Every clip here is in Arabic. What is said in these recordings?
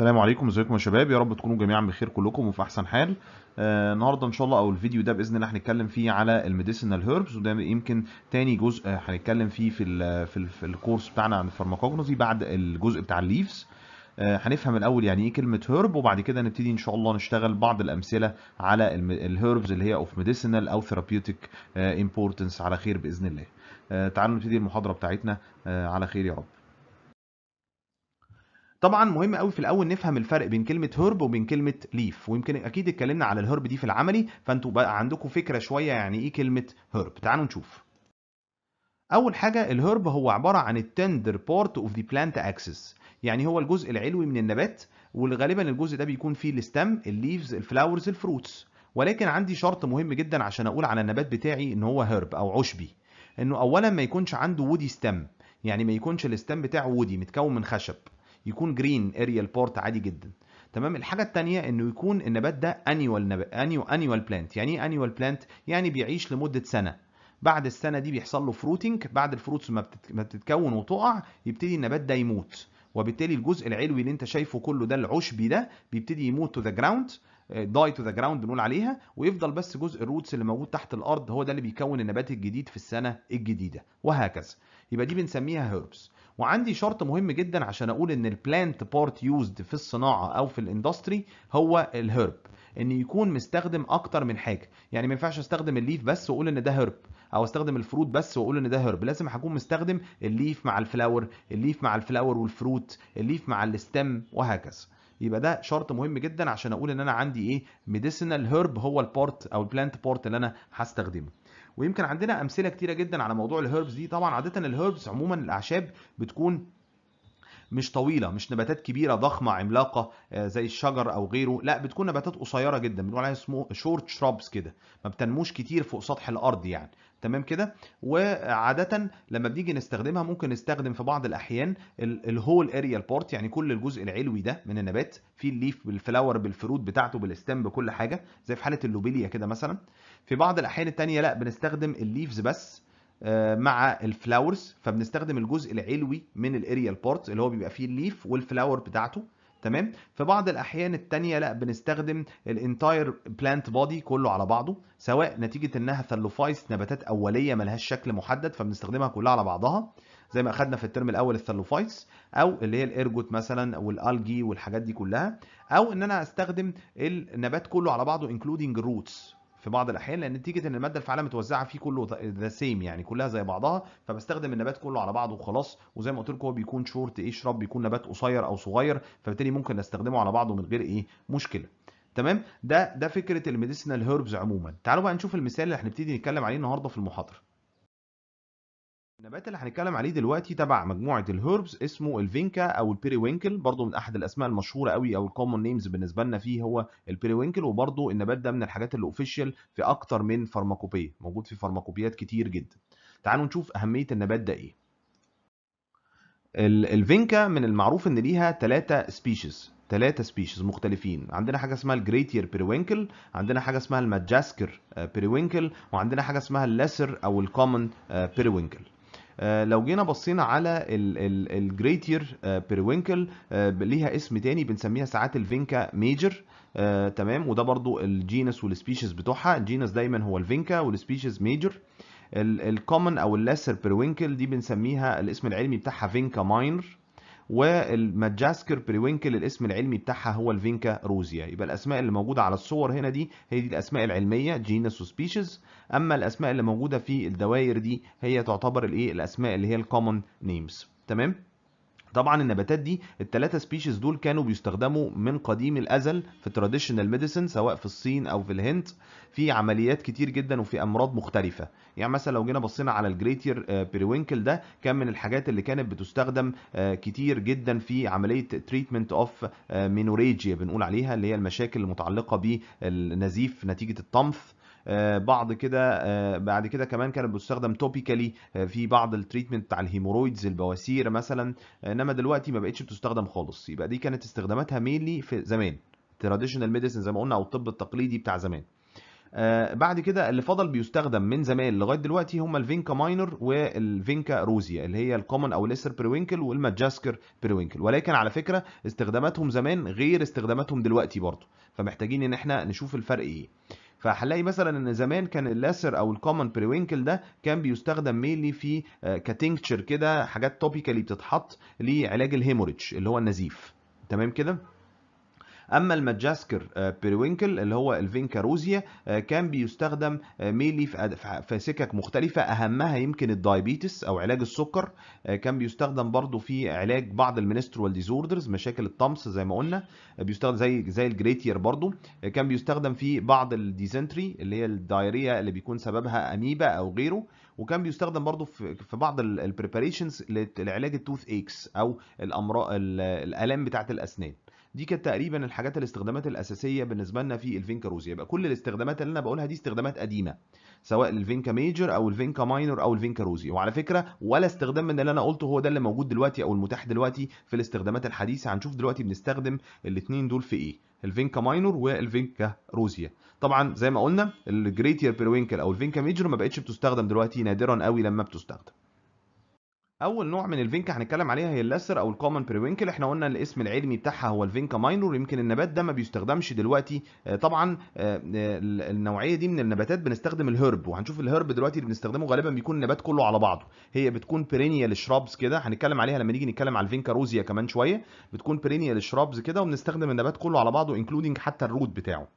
السلام عليكم ازيكم يا شباب يا رب تكونوا جميعا بخير كلكم وفي احسن حال آه النهارده ان شاء الله او الفيديو ده باذن الله هنتكلم فيه على الميديسينال هيربز وده يمكن تاني جزء هنتكلم فيه في الـ في, الـ في الكورس بتاعنا عن الفارماكوجنوزي بعد الجزء بتاع الليفز آه هنفهم الاول يعني ايه كلمه هيرب وبعد كده نبتدي ان شاء الله نشتغل بعض الامثله على الهيربز اللي هي اوف ميديسينال او ثيرابيوتيك امبورتنس آه، على خير باذن الله آه تعالوا نبتدي المحاضره بتاعتنا آه، على خير يا رب طبعا مهم قوي في الاول نفهم الفرق بين كلمه هرب وبين كلمه ليف ويمكن اكيد اتكلمنا على الهرب دي في العملي فانتوا بقى عندكم فكره شويه يعني ايه كلمه هرب تعالوا نشوف اول حاجه الهرب هو عباره عن التندر بارت اوف ذا بلانت اكسس يعني هو الجزء العلوي من النبات وغالبا الجزء ده بيكون فيه الستم الليفز الفلاورز الفروتس ولكن عندي شرط مهم جدا عشان اقول على النبات بتاعي ان هو هرب او عشبي انه اولا ما يكونش عنده وودي ستم يعني ما يكونش الستم بتاعه وودي متكون من خشب يكون جرين اريال بورت عادي جدا تمام الحاجه الثانيه انه يكون النبات ده انيوال انيو انيوال بلانت يعني ايه انيوال بلانت يعني بيعيش لمده سنه بعد السنه دي بيحصل له فروتنج بعد الفروتس ما, ما بتتكون وتقع يبتدي النبات ده يموت وبالتالي الجزء العلوي اللي انت شايفه كله ده العشبي ده بيبتدي يموت تو ذا جراوند داي تو ذا جراوند بنقول عليها ويفضل بس جزء الروتس اللي موجود تحت الارض هو ده اللي بيكون النبات الجديد في السنه الجديده وهكذا يبقى دي بنسميها هيربس وعندي شرط مهم جدا عشان اقول ان البلانت بارت يوزد في الصناعه او في الاندستري هو الهرب ان يكون مستخدم اكتر من حاجه يعني ما ينفعش استخدم الليف بس واقول ان ده هرب او استخدم الفروت بس واقول ان ده هرب لازم هكون مستخدم الليف مع الفلاور الليف مع الفلاور والفروت الليف مع الستم وهكذا يبقى ده شرط مهم جدا عشان اقول ان انا عندي ايه ميديسينال هرب هو البارت او البلانت بارت اللي انا هستخدمه ويمكن عندنا امثله كتيره جدا على موضوع الهيربز دي طبعا عاده الهيربز عموما الاعشاب بتكون مش طويله مش نباتات كبيره ضخمه عملاقه آه، زي الشجر او غيره لا بتكون نباتات قصيره جدا بنقول عليها اسمه شورت شربس كده ما بتنموش كتير فوق سطح الارض يعني تمام كده وعاده لما بنيجي نستخدمها ممكن نستخدم في بعض الاحيان الهول اريا بورت يعني كل الجزء العلوي ده من النبات فيه الليف بالفلاور بالفروت بتاعته بالاستم بكل حاجه زي في حاله اللوبيليا كده مثلا في بعض الاحيان التانية لا بنستخدم الليفز بس آه، مع الفلاورز فبنستخدم الجزء العلوي من الاريال بارت اللي هو بيبقى فيه الليف والفلاور بتاعته تمام في بعض الاحيان التانية لا بنستخدم الانتاير بلانت بودي كله على بعضه سواء نتيجه انها ثلوفايس نباتات اوليه ملهاش شكل محدد فبنستخدمها كلها على بعضها زي ما اخدنا في الترم الاول الثلوفايتس او اللي هي الايرجوت مثلا والالجي والحاجات دي كلها او ان انا استخدم النبات كله على بعضه انكلودنج روتس في بعض الاحيان لان نتيجه ان الماده الفعاله متوزعه فيه كله ذا سيم يعني كلها زي بعضها فبستخدم النبات كله على بعضه وخلاص وزي ما قلت لكم هو بيكون شورت ايه شراب بيكون نبات قصير او صغير فبالتالي ممكن استخدمه على بعضه من غير ايه مشكله تمام ده ده فكره الميديسينال هيربز عموما تعالوا بقى نشوف المثال اللي هنبتدي نتكلم عليه النهارده في المحاضره النبات اللي هنتكلم عليه دلوقتي تبع مجموعه الهيربز اسمه الفينكا او البيريوينكل برضو من احد الاسماء المشهوره قوي او الكومون نيمز بالنسبه لنا فيه هو البيريوينكل وبرضو النبات ده من الحاجات اللي في اكتر من فارماكوبيه موجود في فارماكوبيات كتير جدا تعالوا نشوف اهميه النبات ده ايه الفينكا من المعروف ان ليها ثلاثه سبيشيز ثلاثة سبيشيز مختلفين عندنا حاجة اسمها الجريتير بيريوينكل عندنا حاجة اسمها الماجاسكر بيريوينكل وعندنا حاجة اسمها اللسر او الكومن بيريوينكل آه، لو جينا بصينا على الجريتير آه، آه، بيروينكل ليها اسم تاني بنسميها ساعات الفينكا ميجر آه، تمام وده برضو الجينس والسبيشيز بتوعها الجينس دايما هو الفينكا والسبيشيز ميجر الكومن او اللاسر بيروينكل دي بنسميها الاسم العلمي بتاعها فينكا ماينر والماجاسكر بريوينكل الاسم العلمي بتاعها هو الفينكا روزيا يبقى الاسماء اللي موجوده على الصور هنا دي هي دي الاسماء العلميه جينس وسبيشيز اما الاسماء اللي موجوده في الدوائر دي هي تعتبر الايه الاسماء اللي هي الكومن نيمز تمام طبعا النباتات دي التلاتة سبيشيز دول كانوا بيستخدموا من قديم الازل في تراديشنال ميديسن سواء في الصين او في الهند في عمليات كتير جدا وفي امراض مختلفه يعني مثلا لو جينا بصينا على الجريتير بيريوينكل آه، ده كان من الحاجات اللي كانت بتستخدم آه، كتير جدا في عمليه تريتمنت اوف مينوريجيا بنقول عليها اللي هي المشاكل المتعلقه بالنزيف نتيجه الطمث آه، بعض كده آه، بعد كده كمان كانت بتستخدم توبيكالي آه، في بعض التريتمنت بتاع الهيمورويدز البواسير مثلا انما دلوقتي ما بقتش بتستخدم خالص يبقى دي كانت استخداماتها مينلي في زمان تراديشنال ميديسن زي ما قلنا او الطب التقليدي بتاع زمان بعد كده اللي فضل بيستخدم من زمان لغايه دلوقتي هم الفينكا ماينر والفينكا روزيا اللي هي الكومن او ليسر بريوينكل والماجاسكر بريوينكل ولكن على فكره استخداماتهم زمان غير استخداماتهم دلوقتي برضه فمحتاجين ان احنا نشوف الفرق ايه فهنلاقي مثلا ان زمان كان اللاسر او الكومن بريوينكل ده كان بيستخدم مينلي في آه، كتنكتشر كده حاجات توبيكالي بتتحط لعلاج الهيموريدج اللي هو النزيف تمام كده اما الماجاسكر آه، بيروينكل اللي هو الفينكاروزيا آه، كان بيستخدم ميلي آه، في سكك مختلفه اهمها يمكن الدايبيتس او علاج السكر كان بيستخدم برضو في علاج بعض المينسترول ديزوردرز مشاكل الطمس زي ما قلنا بيستخدم زي زي الجريتير برضو كان بيستخدم في بعض الديزنتري اللي هي الدايريا اللي بيكون سببها اميبا او غيره وكان بيستخدم برضو في بعض البريباريشنز لعلاج التوث ايكس او الامراض الالام بتاعه الاسنان دي كانت تقريبا الحاجات الاستخدامات الاساسيه بالنسبه لنا في الفينكا روزيا يبقى كل الاستخدامات اللي انا بقولها دي استخدامات قديمه سواء الفينكا ميجر او الفينكا ماينر او الفينكا روزيا وعلى فكره ولا استخدام من اللي انا قلته هو ده اللي موجود دلوقتي او المتاح دلوقتي في الاستخدامات الحديثه هنشوف دلوقتي بنستخدم الاثنين دول في ايه الفينكا ماينور والفينكا روزيا طبعا زي ما قلنا الجريتير بيروينكل او الفينكا ميجر ما بقتش بتستخدم دلوقتي نادرا قوي لما بتستخدم اول نوع من الفينكا هنتكلم عليها هي اللاسر او الكومن بريوينكل احنا قلنا الاسم العلمي بتاعها هو الفينكا ماينور يمكن النبات ده ما بيستخدمش دلوقتي آه، طبعا آه، النوعيه دي من النباتات بنستخدم الهرب وهنشوف الهرب دلوقتي اللي بنستخدمه غالبا بيكون النبات كله على بعضه هي بتكون بيرينيال شرابز كده هنتكلم عليها لما نيجي نتكلم على الفينكا روزيا كمان شويه بتكون بيرينيال شرابز كده وبنستخدم النبات كله على بعضه انكلودنج حتى الروت بتاعه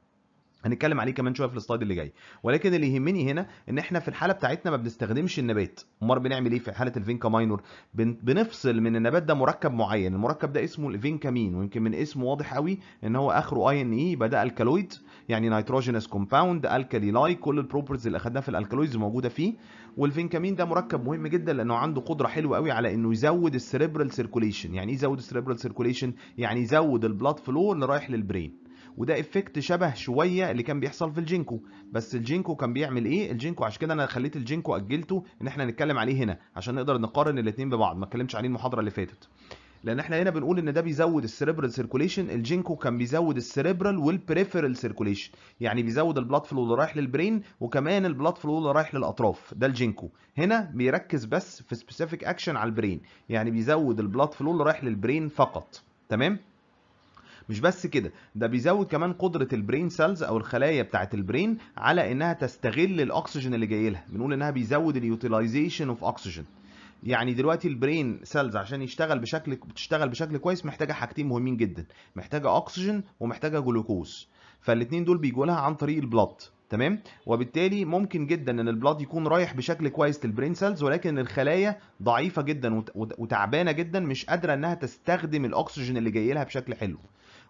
هنتكلم عليه كمان شويه في السلايد اللي جاي ولكن اللي يهمني هنا ان احنا في الحاله بتاعتنا ما بنستخدمش النبات امال بنعمل ايه في حاله الفينكا ماينور بنفصل من النبات ده مركب معين المركب ده اسمه الفينكامين ويمكن من اسمه واضح قوي ان هو اخره اي ان اي يبقى ده الكالويد يعني نيتروجينس كومباوند الكالي لاي كل البروبرتيز اللي اخدناها في الالكالويدز موجوده فيه والفينكامين ده مركب مهم جدا لانه عنده قدره حلوه قوي على انه يزود السريبرال سيركوليشن يعني ايه يزود السريبرال سيركوليشن يعني يزود البلاد فلو اللي رايح للبرين وده افكت شبه شويه اللي كان بيحصل في الجينكو بس الجينكو كان بيعمل ايه الجينكو عشان كده انا خليت الجينكو اجلته ان احنا نتكلم عليه هنا عشان نقدر نقارن الاثنين ببعض ما اتكلمتش عليه المحاضره اللي فاتت لان احنا هنا بنقول ان ده بيزود السيريبرال سيركوليشن الجينكو كان بيزود السيريبرال والبريفيرال سيركوليشن يعني بيزود البلاد فلو اللي رايح للبرين وكمان البلاد فلو اللي رايح للاطراف ده الجينكو هنا بيركز بس في سبيسيفيك اكشن على البرين يعني بيزود البلاد فلو اللي رايح للبرين فقط تمام مش بس كده ده بيزود كمان قدره البرين سيلز او الخلايا بتاعه البرين على انها تستغل الاكسجين اللي جاي لها بنقول انها بيزود اليوتيلايزيشن اوف اكسجين يعني دلوقتي البرين سيلز عشان يشتغل بشكل بتشتغل بشكل كويس محتاجه حاجتين مهمين جدا محتاجه اكسجين ومحتاجه جلوكوز فالاثنين دول بيجوا لها عن طريق البلاد تمام وبالتالي ممكن جدا ان البلاد يكون رايح بشكل كويس للبرين سيلز ولكن الخلايا ضعيفه جدا وتعبانه جدا مش قادره انها تستخدم الاكسجين اللي جاي لها بشكل حلو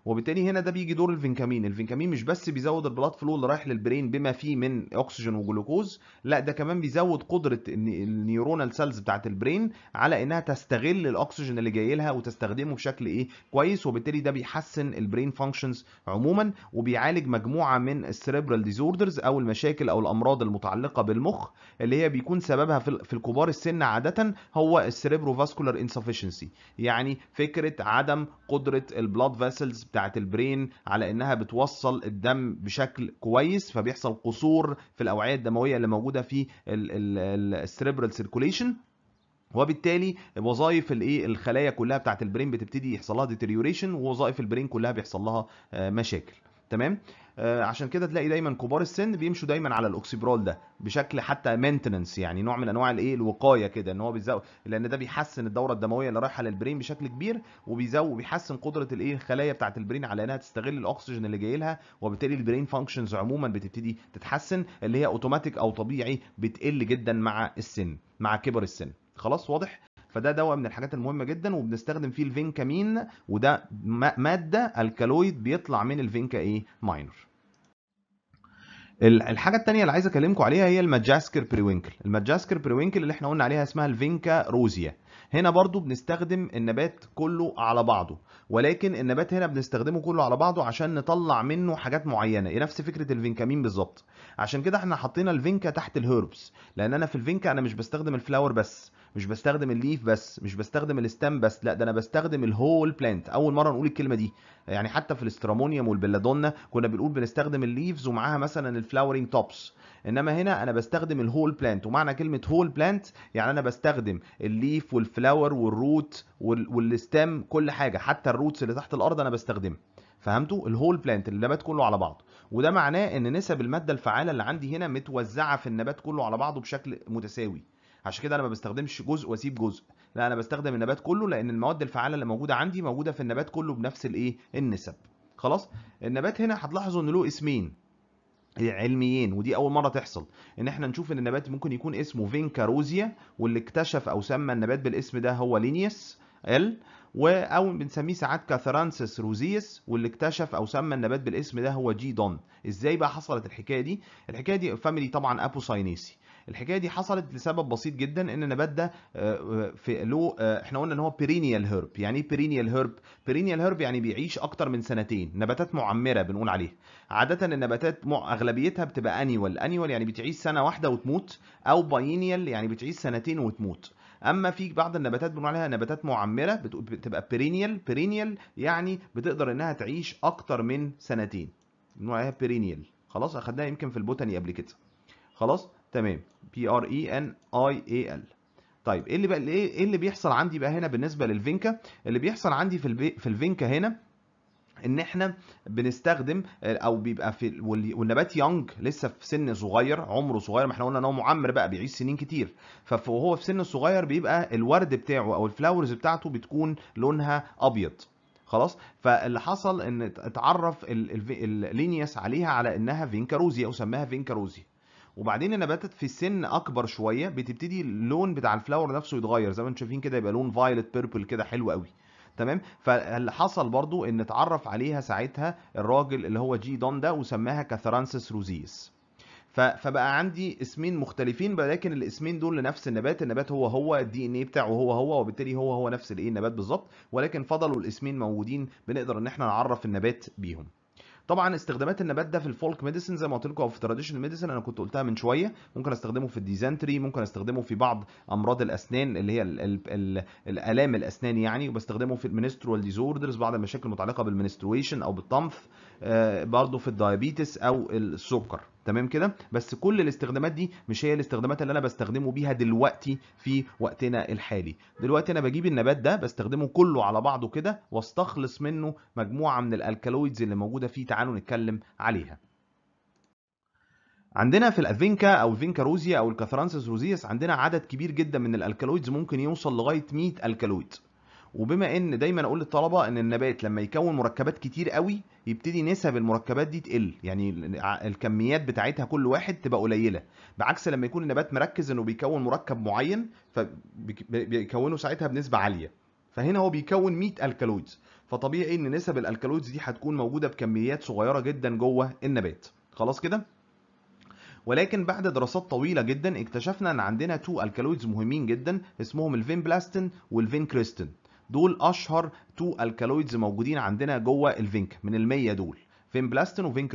وبالتالي هنا ده بيجي دور الفينكامين الفينكامين مش بس بيزود البلاد فلو اللي رايح للبرين بما فيه من اكسجين وجلوكوز لا ده كمان بيزود قدره النيورونال سيلز بتاعه البرين على انها تستغل الاكسجين اللي جاي لها وتستخدمه بشكل ايه كويس وبالتالي ده بيحسن البرين فانكشنز عموما وبيعالج مجموعه من السيريبرال ديزوردرز او المشاكل او الامراض المتعلقه بالمخ اللي هي بيكون سببها في الكبار السن عاده هو السيريبرو فاسكولار انسفشنسي يعني فكره عدم قدره البلاد فيسلز بتاعت البرين على انها بتوصل الدم بشكل كويس فبيحصل قصور في الاوعيه الدمويه اللي موجوده في السريبرال سيركوليشن وبالتالي وظائف الايه الخلايا كلها بتاعت البرين بتبتدي يحصل لها ووظائف البرين كلها بيحصل لها آه، مشاكل تمام آه، عشان كده تلاقي دايما كبار السن بيمشوا دايما على الاوكسيبرول ده بشكل حتى مينتننس يعني نوع من انواع الايه الوقايه كده ان هو بيزود لان ده بيحسن الدوره الدمويه اللي رايحه للبرين بشكل كبير وبيزود وبيحسن قدره الايه الخلايا بتاعه البرين على انها تستغل الاكسجين اللي جاي لها وبالتالي البرين فانكشنز عموما بتبتدي تتحسن اللي هي اوتوماتيك او طبيعي بتقل جدا مع السن مع كبر السن خلاص واضح فده دواء من الحاجات المهمه جدا وبنستخدم فيه الفينكامين وده ماده الكالويد بيطلع من الفينكا ايه ماينر الحاجه التانية اللي عايز اكلمكم عليها هي الماجاسكر بريوينكل الماجاسكر بريوينكل اللي احنا قلنا عليها اسمها الفينكا روزيا هنا برضو بنستخدم النبات كله على بعضه ولكن النبات هنا بنستخدمه كله على بعضه عشان نطلع منه حاجات معينه إيه نفس فكره الفينكامين بالظبط عشان كده احنا حطينا الفينكا تحت الهيربس لان انا في الفينكا انا مش بستخدم الفلاور بس مش بستخدم الليف بس مش بستخدم الستام بس لا ده انا بستخدم الهول بلانت اول مره نقول الكلمه دي يعني حتى في الاسترامونيوم والبلادونا كنا بنقول بنستخدم الليفز ومعاها مثلا الفلاورينج توبس انما هنا انا بستخدم الهول بلانت ومعنى كلمه هول بلانت يعني انا بستخدم الليف والفلاور والروت والستام كل حاجه حتى الروتس اللي تحت الارض انا بستخدمها فهمتوا الهول بلانت النبات كله على بعضه وده معناه ان نسب الماده الفعاله اللي عندي هنا متوزعه في النبات كله على بعضه بشكل متساوي عشان كده انا ما بستخدمش جزء واسيب جزء لا انا بستخدم النبات كله لان المواد الفعاله اللي موجوده عندي موجوده في النبات كله بنفس الايه النسب خلاص النبات هنا هتلاحظوا ان له اسمين علميين ودي اول مره تحصل ان احنا نشوف ان النبات ممكن يكون اسمه فينكا روزيا واللي اكتشف او سمى النبات بالاسم ده هو لينيس ال او بنسميه ساعات كاثرانسس روزيس واللي اكتشف او سمى النبات بالاسم ده هو جي دون ازاي بقى حصلت الحكايه دي الحكايه دي فاميلي طبعا ابو ساينيسي الحكايه دي حصلت لسبب بسيط جدا ان النبات ده آه، آه، في له آه، احنا قلنا ان هو بيرينيال هيرب يعني ايه بيرينيال هيرب بيرينيال هيرب يعني بيعيش اكتر من سنتين نباتات معمره بنقول عليها عاده النباتات اغلبيتها بتبقى انيوال انيوال يعني بتعيش سنه واحده وتموت او باينيال يعني بتعيش سنتين وتموت اما في بعض النباتات بنقول عليها نباتات معمره بتبقى بيرينيال بيرينيال يعني بتقدر انها تعيش اكتر من سنتين بنقول عليها بيرينيال خلاص اخدناها يمكن في البوتاني قبل كده خلاص تمام بي ار اي ان اي اي ال طيب ايه اللي بقى إيه،, ايه اللي بيحصل عندي بقى هنا بالنسبه للفينكا اللي بيحصل عندي في البي... في الفينكا هنا ان احنا بنستخدم او بيبقى في والنبات يونج لسه في سن صغير عمره صغير ما احنا قلنا ان هو معمر بقى بيعيش سنين كتير فهو في سن صغير بيبقى الورد بتاعه او الفلاورز بتاعته بتكون لونها ابيض خلاص فاللي حصل ان اتعرف اللينيس عليها على انها فينكاروزيا فينكا فينكاروزيا وبعدين النباتات في سن اكبر شويه بتبتدي اللون بتاع الفلاور نفسه يتغير زي ما انتم شايفين كده يبقى لون فايلت بيربل كده حلو قوي تمام فاللي حصل برضو ان اتعرف عليها ساعتها الراجل اللي هو جي دون ده وسماها كاثرانسس روزيس فبقى عندي اسمين مختلفين ولكن الاسمين دول لنفس النبات النبات هو هو الدي ان ايه بتاعه هو هو وبالتالي هو هو نفس الايه النبات بالظبط ولكن فضلوا الاسمين موجودين بنقدر ان احنا نعرف النبات بيهم طبعا استخدامات النبات ده في الفولك ميديسن زي ما قلت لكم او في التراديشنال ميديسن انا كنت قلتها من شويه ممكن استخدمه في الديزنتري ممكن استخدمه في بعض امراض الاسنان اللي هي ال ال ال الالام الاسنان يعني وبستخدمه في المنسترول ديزوردرز بعض المشاكل المتعلقه بالمنسترويشن او بالطنف آه، برضو في الدايابيتس او السكر تمام كده بس كل الاستخدامات دي مش هي الاستخدامات اللي انا بستخدمه بيها دلوقتي في وقتنا الحالي دلوقتي انا بجيب النبات ده بستخدمه كله على بعضه كده واستخلص منه مجموعه من الالكالويدز اللي موجوده فيه تعالوا نتكلم عليها عندنا في الافينكا او الفينكا روزيا او الكاثرانسس روزيس عندنا عدد كبير جدا من الالكالويدز ممكن يوصل لغايه 100 الكالويدز وبما ان دايما اقول للطلبه ان النبات لما يكون مركبات كتير قوي يبتدي نسب المركبات دي تقل يعني الكميات بتاعتها كل واحد تبقى قليله بعكس لما يكون النبات مركز انه بيكون مركب معين فبيكونه ساعتها بنسبه عاليه فهنا هو بيكون 100 الكالويدز فطبيعي ان نسب الالكالويدز دي هتكون موجوده بكميات صغيره جدا جوه النبات خلاص كده ولكن بعد دراسات طويلة جدا اكتشفنا ان عندنا تو الكالويدز مهمين جدا اسمهم الفين بلاستين والفين كريستين دول اشهر تو الكالويدز موجودين عندنا جوه الفينك من ال 100 دول فين بلاستن وفين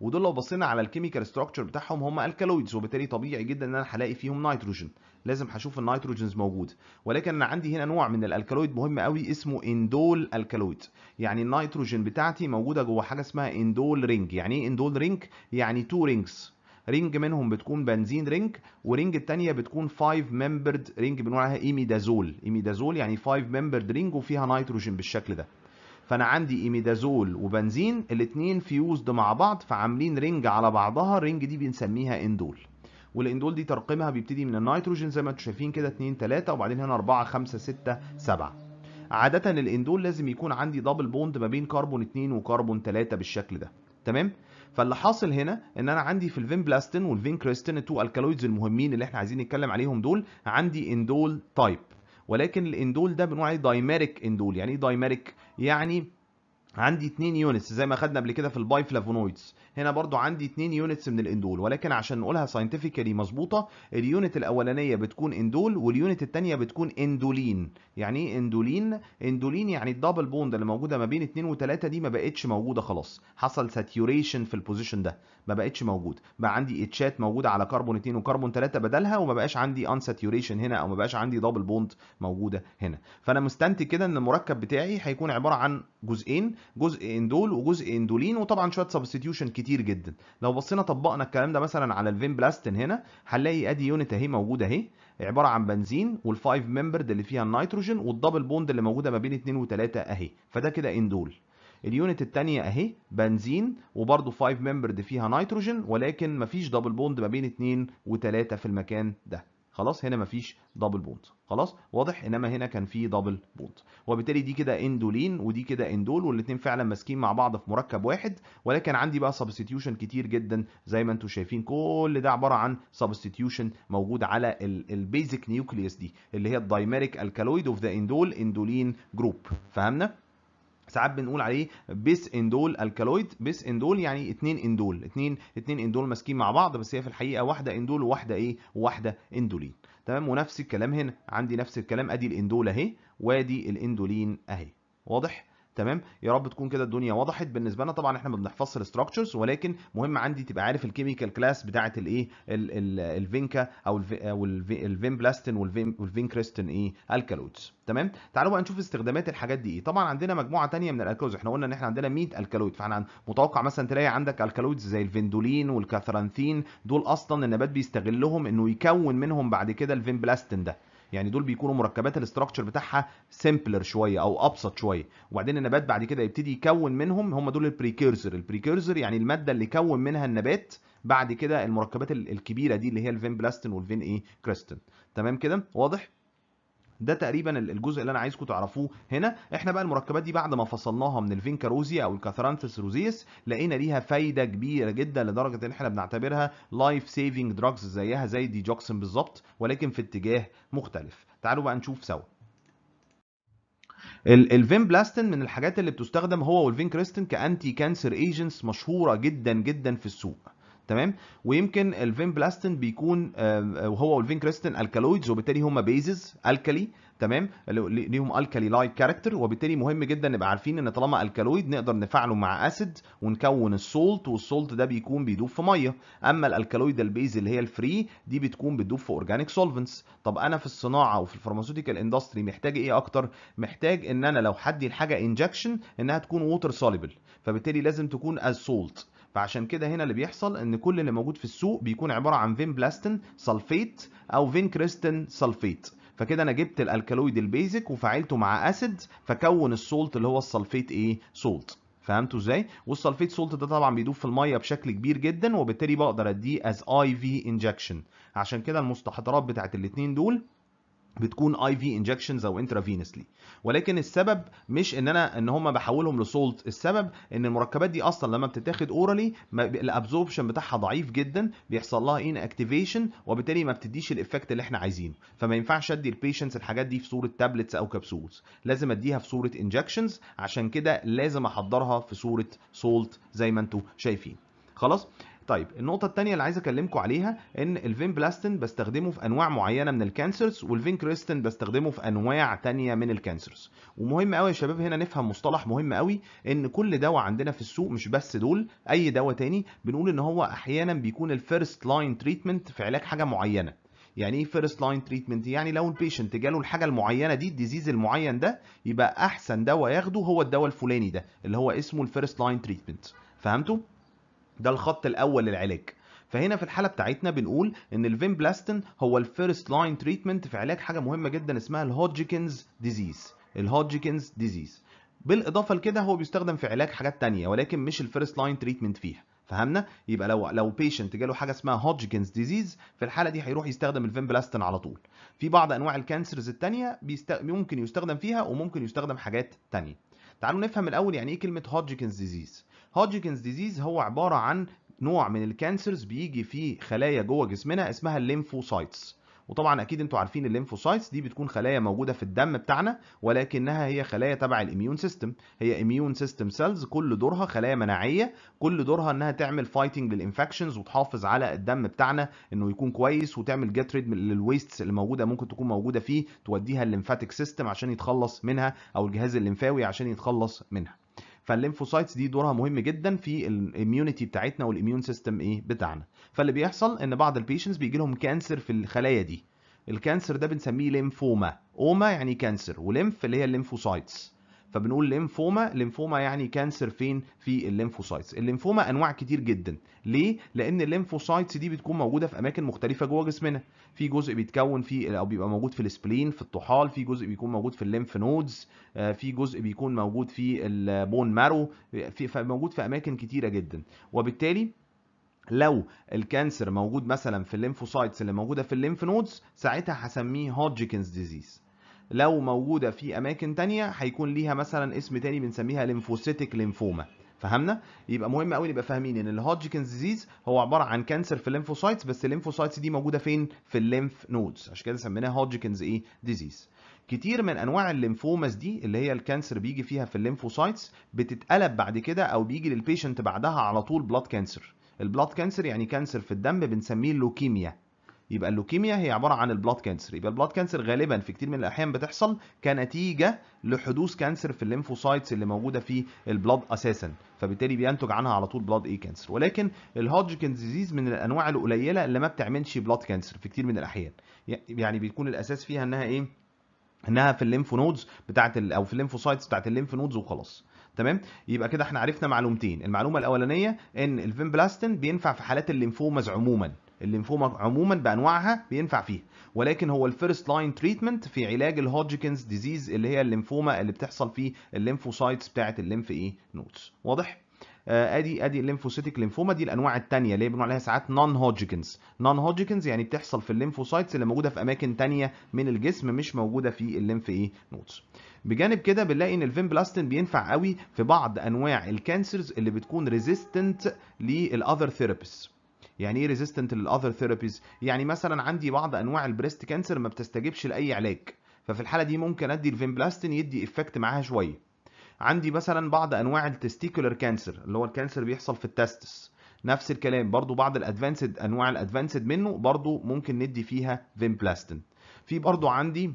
ودول لو بصينا على الكيميكال ستراكشر بتاعهم هم الكالويدز وبالتالي طبيعي جدا ان انا هلاقي فيهم نيتروجين لازم هشوف النيتروجينز موجود ولكن انا عندي هنا نوع من الالكالويد مهم قوي اسمه اندول الكالويد يعني النيتروجين بتاعتي موجوده جوه حاجه اسمها اندول رينج يعني ايه اندول رينج يعني تو رينجز رينج منهم بتكون بنزين رينج ورينج الثانيه بتكون 5 ممبرد رينج بنقول عليها ايميدازول ايميدازول يعني 5 ممبرد رينج وفيها نيتروجين بالشكل ده فانا عندي ايميدازول وبنزين الاثنين فيوزد مع بعض فعاملين رينج على بعضها الرينج دي بنسميها اندول والاندول دي ترقيمها بيبتدي من النيتروجين زي ما انتم شايفين كده 2 3 وبعدين هنا 4 5 6 7 عادة الاندول لازم يكون عندي دبل بوند ما بين كربون 2 وكربون 3 بالشكل ده تمام فاللي حاصل هنا ان انا عندي في الفين بلاستين والفين كريستين التو الكالويدز المهمين اللي احنا عايزين نتكلم عليهم دول عندي اندول تايب ولكن الاندول ده بنقول عليه دايميريك اندول يعني ايه دايميريك يعني عندي 2 يونتس زي ما خدنا قبل كده في البايفلافونويدز هنا برضو عندي 2 يونتس من الاندول ولكن عشان نقولها ساينتفيكالي مظبوطه اليونت الاولانيه بتكون اندول واليونت الثانيه بتكون اندولين يعني ايه اندولين اندولين يعني الدبل بوند اللي موجوده ما بين 2 و3 دي ما بقتش موجوده خلاص حصل ساتيوريشن في البوزيشن ده ما بقتش موجود بقى عندي اتشات موجوده على كربون 2 وكربون 3 بدلها وما بقاش عندي ان ساتيوريشن هنا او ما بقاش عندي دبل بوند موجوده هنا فانا مستنتج كده ان المركب بتاعي هيكون عباره عن جزئين جزء اندول وجزء اندولين وطبعا شويه سبستيوشن كتير كتير جدا لو بصينا طبقنا الكلام ده مثلا على الفين بلاستن هنا هنلاقي ادي يونت اهي موجوده اهي عباره عن بنزين والفايف ممبرد اللي فيها النيتروجين والدبل بوند اللي موجوده ما بين 2 و3 اهي فده كده اندول اليونت الثانيه اهي بنزين وبرده 5 ممبرد فيها نيتروجين ولكن مفيش دبل بوند ما بين 2 و3 في المكان ده خلاص هنا مفيش دبل بوند خلاص واضح انما هنا كان في دبل بوند وبالتالي دي كده اندولين ودي كده اندول والاثنين فعلا ماسكين مع بعض في مركب واحد ولكن عندي بقى سبستيوشن كتير جدا زي ما انتم شايفين كل ده عباره عن سبستيوشن موجود على البيزك نيوكليوس دي اللي هي الدايميريك الكالويد اوف ذا اندول اندولين جروب فهمنا ساعات بنقول عليه بيس اندول الكالويد بيس اندول يعني اتنين اندول اتنين اتنين اندول ماسكين مع بعض بس هي في الحقيقه واحده اندول وواحده ايه وواحده اندولين تمام ونفس الكلام هنا عندي نفس الكلام ادي الاندول اهي وادي الاندولين اهي واضح تمام يا رب تكون كده الدنيا وضحت بالنسبه لنا طبعا احنا ما بنحفظش الاستراكشرز ولكن مهم عندي تبقى عارف الكيميكال كلاس بتاعه الايه الفينكا او الفين بلاستين والفين كريستين ايه الكالويدز تمام تعالوا بقى نشوف استخدامات الحاجات دي ايه طبعا عندنا مجموعه ثانيه من الالكالويدز احنا قلنا ان احنا عندنا 100 الكالويد فاحنا متوقع مثلا تلاقي عندك الكالويدز زي الفيندولين والكاثرانثين دول اصلا النبات بيستغلهم انه يكون منهم بعد كده الفين بلاستين ده يعني دول بيكونوا مركبات الاستراكشر بتاعها سمبلر شويه او ابسط شويه وبعدين النبات بعد كده يبتدي يكون منهم هم دول البريكيرزر البريكيرزر يعني الماده اللي كون منها النبات بعد كده المركبات الكبيره دي اللي هي الفين بلاستن والفين ايه كريستن تمام كده واضح ده تقريبا الجزء اللي انا عايزكم تعرفوه هنا احنا بقى المركبات دي بعد ما فصلناها من روزيا او الكاثرانثس روزيس لقينا ليها فايده كبيره جدا لدرجه ان احنا بنعتبرها لايف سيفنج دراجز زيها زي الديجوكسين بالظبط ولكن في اتجاه مختلف تعالوا بقى نشوف سوا الفين بلاستين من الحاجات اللي بتستخدم هو والفين كريستين كانتي كانسر ايجنتس مشهوره جدا جدا في السوق تمام ويمكن الفين بلاستين بيكون آه، وهو والفين كريستين الكالويدز وبالتالي هم بيزز الكالي تمام ليهم الكالي لايك كاركتر وبالتالي مهم جدا نبقى عارفين ان طالما الكالويد نقدر نفعله مع اسيد ونكون السولت والسولت ده بيكون بيدوب في ميه اما الالكالويد البيز اللي هي الفري دي بتكون بتدوب في اورجانيك سولفنتس طب انا في الصناعه وفي الفارماسيوتيكال اندستري محتاج ايه اكتر محتاج ان انا لو حدي الحاجه انجكشن انها تكون ووتر سوليبل فبالتالي لازم تكون از فعشان كده هنا اللي بيحصل ان كل اللي موجود في السوق بيكون عباره عن فين بلاستين سلفيت او فين كريستين سلفيت فكده انا جبت الالكالويد البيزك وفعلته مع اسيد فكون السولت اللي هو السلفيت ايه سولت فهمتوا ازاي والسلفيت سولت ده طبعا بيدوب في الميه بشكل كبير جدا وبالتالي بقدر اديه از اي في انجكشن عشان كده المستحضرات بتاعت الاثنين دول بتكون اي في انجكشنز او انترافينسلي ولكن السبب مش ان انا ان هم بحولهم لسولت السبب ان المركبات دي اصلا لما بتتاخد اورالي الابزوربشن بتاعها ضعيف جدا بيحصل لها ان اكتيفيشن وبالتالي ما بتديش الايفكت اللي احنا عايزينه فما ينفعش ادي البيشنتس الحاجات دي في صوره تابلتس او كبسولز لازم اديها في صوره انجكشنز عشان كده لازم احضرها في صوره سولت زي ما انتم شايفين خلاص طيب النقطه الثانيه اللي عايز اكلمكم عليها ان الفين بلاستين بستخدمه في انواع معينه من الكانسرز والفين كريستين بستخدمه في انواع تانية من الكانسرز ومهم قوي يا شباب هنا نفهم مصطلح مهم قوي ان كل دواء عندنا في السوق مش بس دول اي دواء تاني بنقول ان هو احيانا بيكون الفيرست لاين تريتمنت في علاج حاجه معينه يعني ايه فيرست لاين تريتمنت يعني لو البيشنت جاله الحاجه المعينه دي الديزيز المعين ده يبقى احسن دواء ياخده هو الدواء الفلاني ده اللي هو اسمه الفيرست لاين تريتمنت فهمتوا ده الخط الاول للعلاج فهنا في الحاله بتاعتنا بنقول ان الفين بلاستن هو الفيرست لاين تريتمنت في علاج حاجه مهمه جدا اسمها الهودجكنز ديزيز الهودجكنز ديزيز بالاضافه لكده هو بيستخدم في علاج حاجات ثانيه ولكن مش الفيرست لاين تريتمنت فيها فهمنا يبقى لو لو بيشنت جاله حاجه اسمها هودجكنز ديزيز في الحاله دي هيروح يستخدم الفين بلاستن على طول في بعض انواع الكانسرز الثانيه بيست... ممكن يستخدم فيها وممكن يستخدم حاجات ثانيه تعالوا نفهم الاول يعني ايه كلمه هودجكنز ديزيز هودجكنز ديزيز هو عباره عن نوع من الكانسرز بيجي في خلايا جوه جسمنا اسمها الليمفوسايتس وطبعا اكيد انتوا عارفين الليمفوسايتس دي بتكون خلايا موجوده في الدم بتاعنا ولكنها هي خلايا تبع الاميون سيستم هي اميون سيستم سيلز كل دورها خلايا مناعيه كل دورها انها تعمل فايتنج للانفكشنز وتحافظ على الدم بتاعنا انه يكون كويس وتعمل جيت ريد للويستس اللي موجوده ممكن تكون موجوده فيه توديها الليمفاتيك سيستم عشان يتخلص منها او الجهاز الليمفاوي عشان يتخلص منها فالليمفوسايتس دي دورها مهم جدا في الاميونيتي بتاعتنا والاميون سيستم ايه بتاعنا فاللي بيحصل ان بعض البيشنتس بيجي لهم كانسر في الخلايا دي الكانسر ده بنسميه ليمفوما اوما يعني كانسر وليمف اللي هي الليمفوسايتس فبنقول ليمفوما ليمفوما يعني كانسر فين في الليمفوسايتس الليمفوما انواع كتير جدا ليه لان الليمفوسايتس دي بتكون موجوده في اماكن مختلفه جوه جسمنا في جزء بيتكون في او بيبقى موجود في السبلين في الطحال في جزء بيكون موجود في الليمف نودز آه، في جزء بيكون موجود في البون مارو في موجود في اماكن كتيره جدا وبالتالي لو الكانسر موجود مثلا في الليمفوسايتس اللي موجوده في الليمف نودز ساعتها هسميه هودجكنز ديزيز لو موجوده في اماكن تانية هيكون ليها مثلا اسم تاني بنسميها ليمفوسيتك ليمفوما فهمنا يبقى مهم قوي نبقى فاهمين ان الهودجكنز ديزيز هو عباره عن كانسر في الليمفوسايتس بس الليمفوسايتس دي موجوده فين في الليمف نودز عشان كده سميناها هودجكنز ايه ديزيز كتير من انواع الليمفوماز دي اللي هي الكانسر بيجي فيها في الليمفوسايتس بتتقلب بعد كده او بيجي للبيشنت بعدها على طول بلاد كانسر البلاد كانسر يعني كانسر في الدم بنسميه اللوكيميا يبقى اللوكيميا هي عباره عن البلاد كانسر يبقى البلاد كانسر غالبا في كتير من الاحيان بتحصل كنتيجه لحدوث كانسر في الليمفوسايتس اللي موجوده في البلاد اساسا فبالتالي بينتج عنها على طول بلاد اي كانسر ولكن الهودجكنز ديزيز من الانواع القليله اللي ما بتعملش بلاد كانسر في كتير من الاحيان يعني بيكون الاساس فيها انها ايه انها في الليمفو نودز بتاعت او في الليمفوسايتس بتاعت الليمف نودز وخلاص تمام يبقى كده احنا عرفنا معلومتين المعلومه الاولانيه ان الفيمبلاستين بينفع في حالات الليمفومز عموما الليمفوما عموما بانواعها بينفع فيها ولكن هو الفيرست لاين تريتمنت في علاج الهودجكنز ديزيز اللي هي الليمفوما اللي بتحصل في الليمفوسايتس بتاعه الليمف ايه نوتس واضح آه، ادي ادي الليمفوسيتيك ليمفوما دي الانواع الثانيه اللي بنقول عليها ساعات نون هودجكنز نون هودجكنز يعني بتحصل في الليمفوسايتس اللي موجوده في اماكن ثانيه من الجسم مش موجوده في الليمف ايه نوتس بجانب كده بنلاقي ان الفيمبلاستين بينفع قوي في بعض انواع الكانسرز اللي بتكون ريزيستنت للاذر ثيرابيست يعني ايه ريزيستنت للاذر ثيرابيز يعني مثلا عندي بعض انواع البريست كانسر ما بتستجيبش لاي علاج ففي الحاله دي ممكن ادي الفيمبلاستين يدي افكت معاها شويه عندي مثلا بعض انواع التستيكولر كانسر اللي هو الكانسر بيحصل في التستس نفس الكلام برضو بعض الادفانسد انواع الادفانسد منه برضو ممكن ندي فيها فيمبلاستين في برضو عندي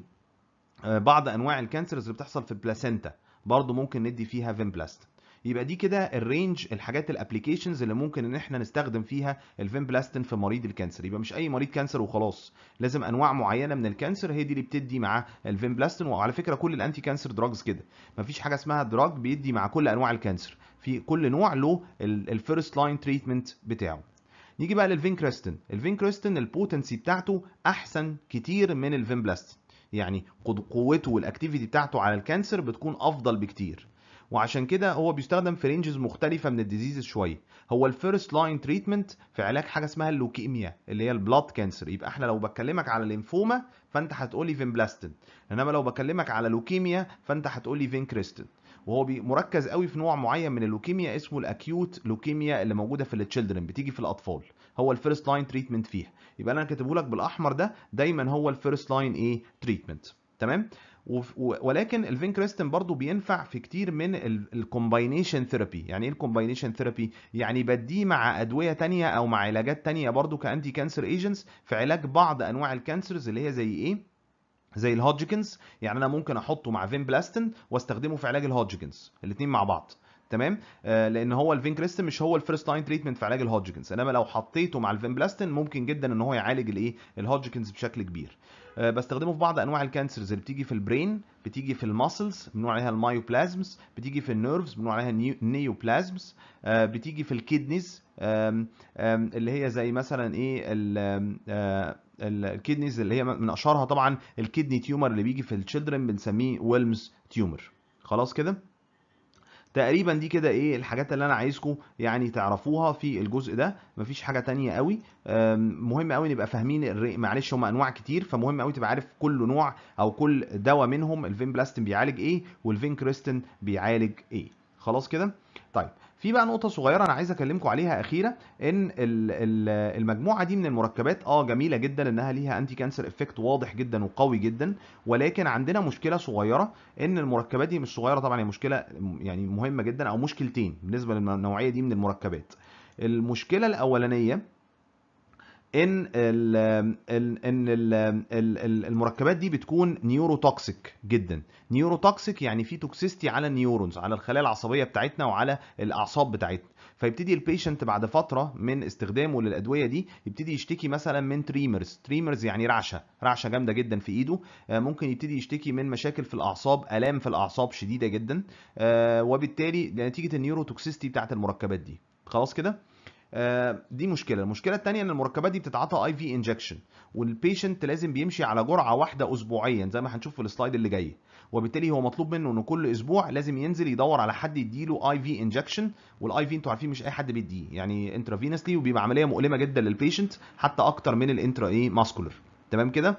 آه، بعض انواع الكانسرز اللي بتحصل في البلاسينتا برضو ممكن ندي فيها فيمبلاستين يبقى دي كده الرينج الحاجات الابلكيشنز اللي ممكن ان احنا نستخدم فيها بلاستين في مريض الكانسر يبقى مش اي مريض كانسر وخلاص لازم انواع معينه من الكانسر هي دي اللي بتدي مع بلاستين وعلى فكره كل الانتي كانسر دراجز كده مفيش حاجه اسمها دراج بيدي مع كل انواع الكانسر في كل نوع له الفيرست لاين تريتمنت بتاعه نيجي بقى للفينكريستين الفينكريستين البوتنسي بتاعته احسن كتير من بلاستين يعني قوته والاكتيفيتي بتاعته على الكانسر بتكون افضل بكتير وعشان كده هو بيستخدم في رينجز مختلفه من الديزيز شويه هو الفيرست لاين تريتمنت في علاج حاجه اسمها اللوكيميا اللي هي البلاد كانسر يبقى احنا لو بكلمك على الليمفوما فانت هتقولي فينبلاستين انما لو بكلمك على لوكيميا فانت هتقولي فينكريستين وهو مركز قوي في نوع معين من اللوكيميا اسمه الاكيوت لوكيميا اللي موجوده في التشيلدرن بتيجي في الاطفال هو الفيرست لاين تريتمنت فيها يبقى انا كاتبه لك بالاحمر ده دايما هو الفيرست لاين ايه تريتمنت تمام ولكن الفين كريستن برضو بينفع في كتير من الكومباينيشن ثيرابي يعني ايه الكومباينيشن ثيرابي يعني بديه مع ادويه تانية او مع علاجات تانية برضو كانتي كانسر ايجنتس في علاج بعض انواع الكانسرز اللي هي زي ايه زي الهودجكنز يعني انا ممكن احطه مع فين بلاستن واستخدمه في علاج الهودجكنز الاثنين مع بعض تمام آه لان هو الفينكريستن مش هو الفيرست لاين تريتمنت في علاج الهودجكنز انما لو حطيته مع الفينبلاستين ممكن جدا ان هو يعالج الايه الهودجكنز بشكل كبير آه بستخدمه في بعض انواع الكانسرز اللي بتيجي في البرين بتيجي في الماسلز بنقول عليها المايوبلازمز بتيجي في النيرفز بنقول عليها النيوبلازمز آه بتيجي في الكدنيز آم آم اللي هي زي مثلا ايه آه، الكدنيز اللي هي من اشهرها طبعا الكدني تيومر اللي بيجي في التشيلدرن بنسميه ويلمز تيومر خلاص كده تقريبا دي كده ايه الحاجات اللي انا عايزكم يعني تعرفوها في الجزء ده مفيش حاجه تانية قوي مهم قوي نبقى فاهمين معلش هم انواع كتير فمهم قوي تبقى عارف كل نوع او كل دواء منهم الفين بلاستين بيعالج ايه والفين كريستين بيعالج ايه خلاص كده طيب في بقى نقطه صغيره انا عايز اكلمكم عليها اخيره ان المجموعه دي من المركبات اه جميله جدا انها ليها انتي كانسر افكت واضح جدا وقوي جدا ولكن عندنا مشكله صغيره ان المركبات دي مش صغيره طبعا هي مشكله يعني مهمه جدا او مشكلتين بالنسبه للنوعيه دي من المركبات المشكله الاولانيه ان الـ ان الـ المركبات دي بتكون نيوروتوكسيك جدا نيوروتوكسيك يعني في توكسيستي على النيورونز على الخلايا العصبيه بتاعتنا وعلى الاعصاب بتاعتنا فيبتدي البيشنت بعد فتره من استخدامه للادويه دي يبتدي يشتكي مثلا من تريمرز تريمرز يعني رعشه رعشه جامده جدا في ايده آه، ممكن يبتدي يشتكي من مشاكل في الاعصاب الام في الاعصاب شديده جدا آه، وبالتالي نتيجه النيوروتوكسيستي بتاعت المركبات دي خلاص كده آه، دي مشكله المشكله الثانيه ان المركبات دي بتتعطى اي في انجكشن والبيشنت لازم بيمشي على جرعه واحده اسبوعيا زي ما هنشوف في السلايد اللي جاي وبالتالي هو مطلوب منه انه كل اسبوع لازم ينزل يدور على حد يديله اي في انجكشن والاي في انتوا عارفين مش اي حد بيديه يعني انترافينسلي وبيبقى عمليه مؤلمه جدا للبيشنت حتى اكتر من الانترا ايه ماسكولر تمام كده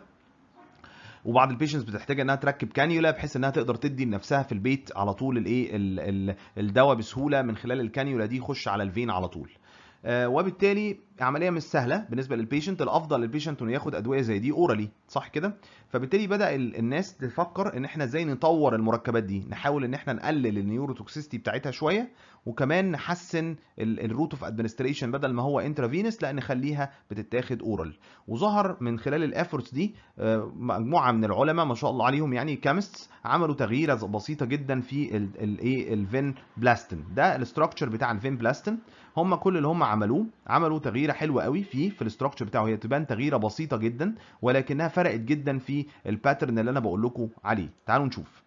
وبعض البيشنتس بتحتاج انها تركب كانيولا بحيث انها تقدر تدي لنفسها في البيت على طول الايه الدواء بسهوله من خلال الكانيولا دي يخش على الفين على طول آه، وبالتالي عمليه مش سهله بالنسبه للبيشنت الافضل للبيشنت انه ياخد ادويه زي دي اورالي صح كده فبالتالي بدا الناس تفكر ان احنا ازاي نطور المركبات دي نحاول ان احنا نقلل النيوروتوكسيستي بتاعتها شويه وكمان نحسن الروت اوف ادمنستريشن بدل ما هو انترافينس لا نخليها بتتاخد اورال وظهر من خلال الافورتس دي آه، مجموعه من العلماء ما شاء الله عليهم يعني كيمستس عملوا تغييره بسيطه جدا في الايه الفين بلاستن ده الاستراكشر بتاع الفين بلاستن هم كل اللي هم عملوه عملوا تغيير تغييره حلوه قوي فيه في الاستراكشر بتاعه هي تبان تغييره بسيطه جدا ولكنها فرقت جدا في الباترن اللي انا بقول لكم عليه تعالوا نشوف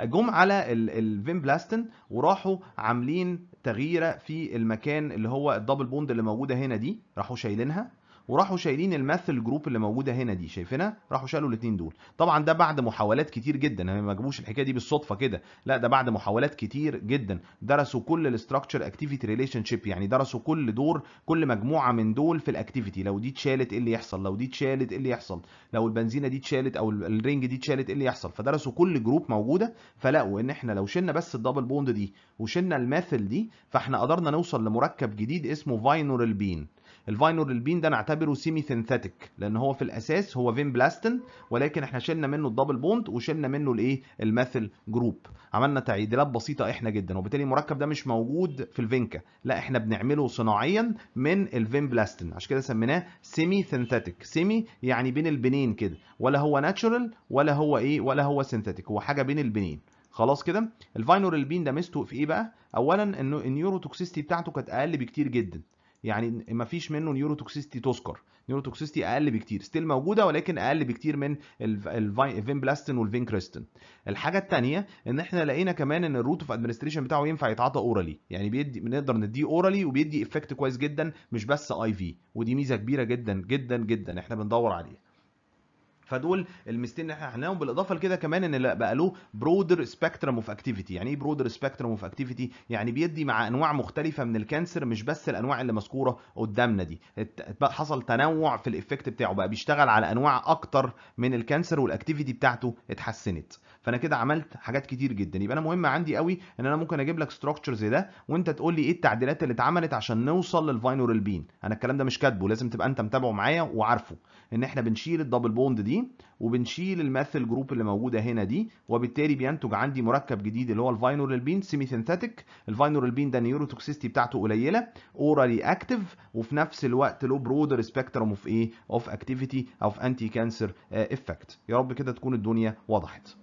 جم على الفين بلاستن وراحوا عاملين تغييره في المكان اللي هو الدبل بوند اللي موجوده هنا دي راحوا شايلينها وراحوا شايلين الميثل جروب اللي موجوده هنا دي شايفينها راحوا شالوا الاثنين دول طبعا ده بعد محاولات كتير جدا هم يعني ما جابوش الحكايه دي بالصدفه كده لا ده بعد محاولات كتير جدا درسوا كل الاستراكشر اكتيفيتي ريليشن شيب يعني درسوا كل دور كل مجموعه من دول في الاكتيفيتي لو دي اتشالت ايه اللي يحصل لو دي اتشالت ايه اللي يحصل لو البنزينه دي اتشالت او الرينج دي اتشالت ايه اللي يحصل فدرسوا كل جروب موجوده فلقوا ان احنا لو شلنا بس الدبل بوند دي وشلنا الميثل دي فاحنا قدرنا نوصل لمركب جديد اسمه فاينورال بين الفاينور البين ده نعتبره سيمي سينثيتك لان هو في الاساس هو فين بلاستين ولكن احنا شلنا منه الدبل بوند وشلنا منه الايه الميثيل جروب عملنا تعديلات بسيطه احنا جدا وبالتالي المركب ده مش موجود في الفينكا لا احنا بنعمله صناعيا من الفين بلاستين عشان كده سميناه سيمي سينثيتك سيمي يعني بين البنين كده ولا هو ناتشورال ولا هو ايه ولا هو سينثيتك هو حاجه بين البنين خلاص كده الفاينور البين ده ميزته في ايه بقى اولا انه النيورو بتاعته كانت اقل بكتير جدا يعني ما فيش منه نيورو تذكر نيورو اقل بكتير ستيل موجوده ولكن اقل بكتير من الفين بلاستين والفين كريستين الحاجه الثانيه ان احنا لقينا كمان ان الروت اوف ادمنستريشن بتاعه ينفع يتعاطى اورالي يعني بيدي بنقدر نديه اورالي وبيدي افكت كويس جدا مش بس اي في ودي ميزه كبيره جدا جدا جدا احنا بندور عليها فدول الميزتين اللي احنا حلناهم بالاضافه لكده كمان ان بقى له برودر سبيكترم اوف اكتيفيتي يعني ايه برودر سبيكترم اوف اكتيفيتي يعني بيدي مع انواع مختلفه من الكانسر مش بس الانواع اللي مذكوره قدامنا دي حصل تنوع في الايفكت بتاعه بقى بيشتغل على انواع اكتر من الكانسر والاكتيفيتي بتاعته اتحسنت فانا كده عملت حاجات كتير جدا يبقى انا مهم عندي قوي ان انا ممكن اجيب لك ستراكشر زي ده وانت تقول لي ايه التعديلات اللي اتعملت عشان نوصل للفاينورال بين انا الكلام ده مش كاتبه لازم تبقى انت متابعه معايا وعارفه ان احنا بنشيل الدبل بوند دي وبنشيل الميثل جروب اللي موجوده هنا دي وبالتالي بينتج عندي مركب جديد اللي هو الفاينورال بين سيمي سينثيتك الفاينورال بين ده نيوروتوكسيستي بتاعته قليله اورالي اكتف وفي نفس الوقت له برودر سبيكترم اوف ايه اوف اكتيفيتي اوف انتي كانسر افكت يا رب كده تكون الدنيا وضحت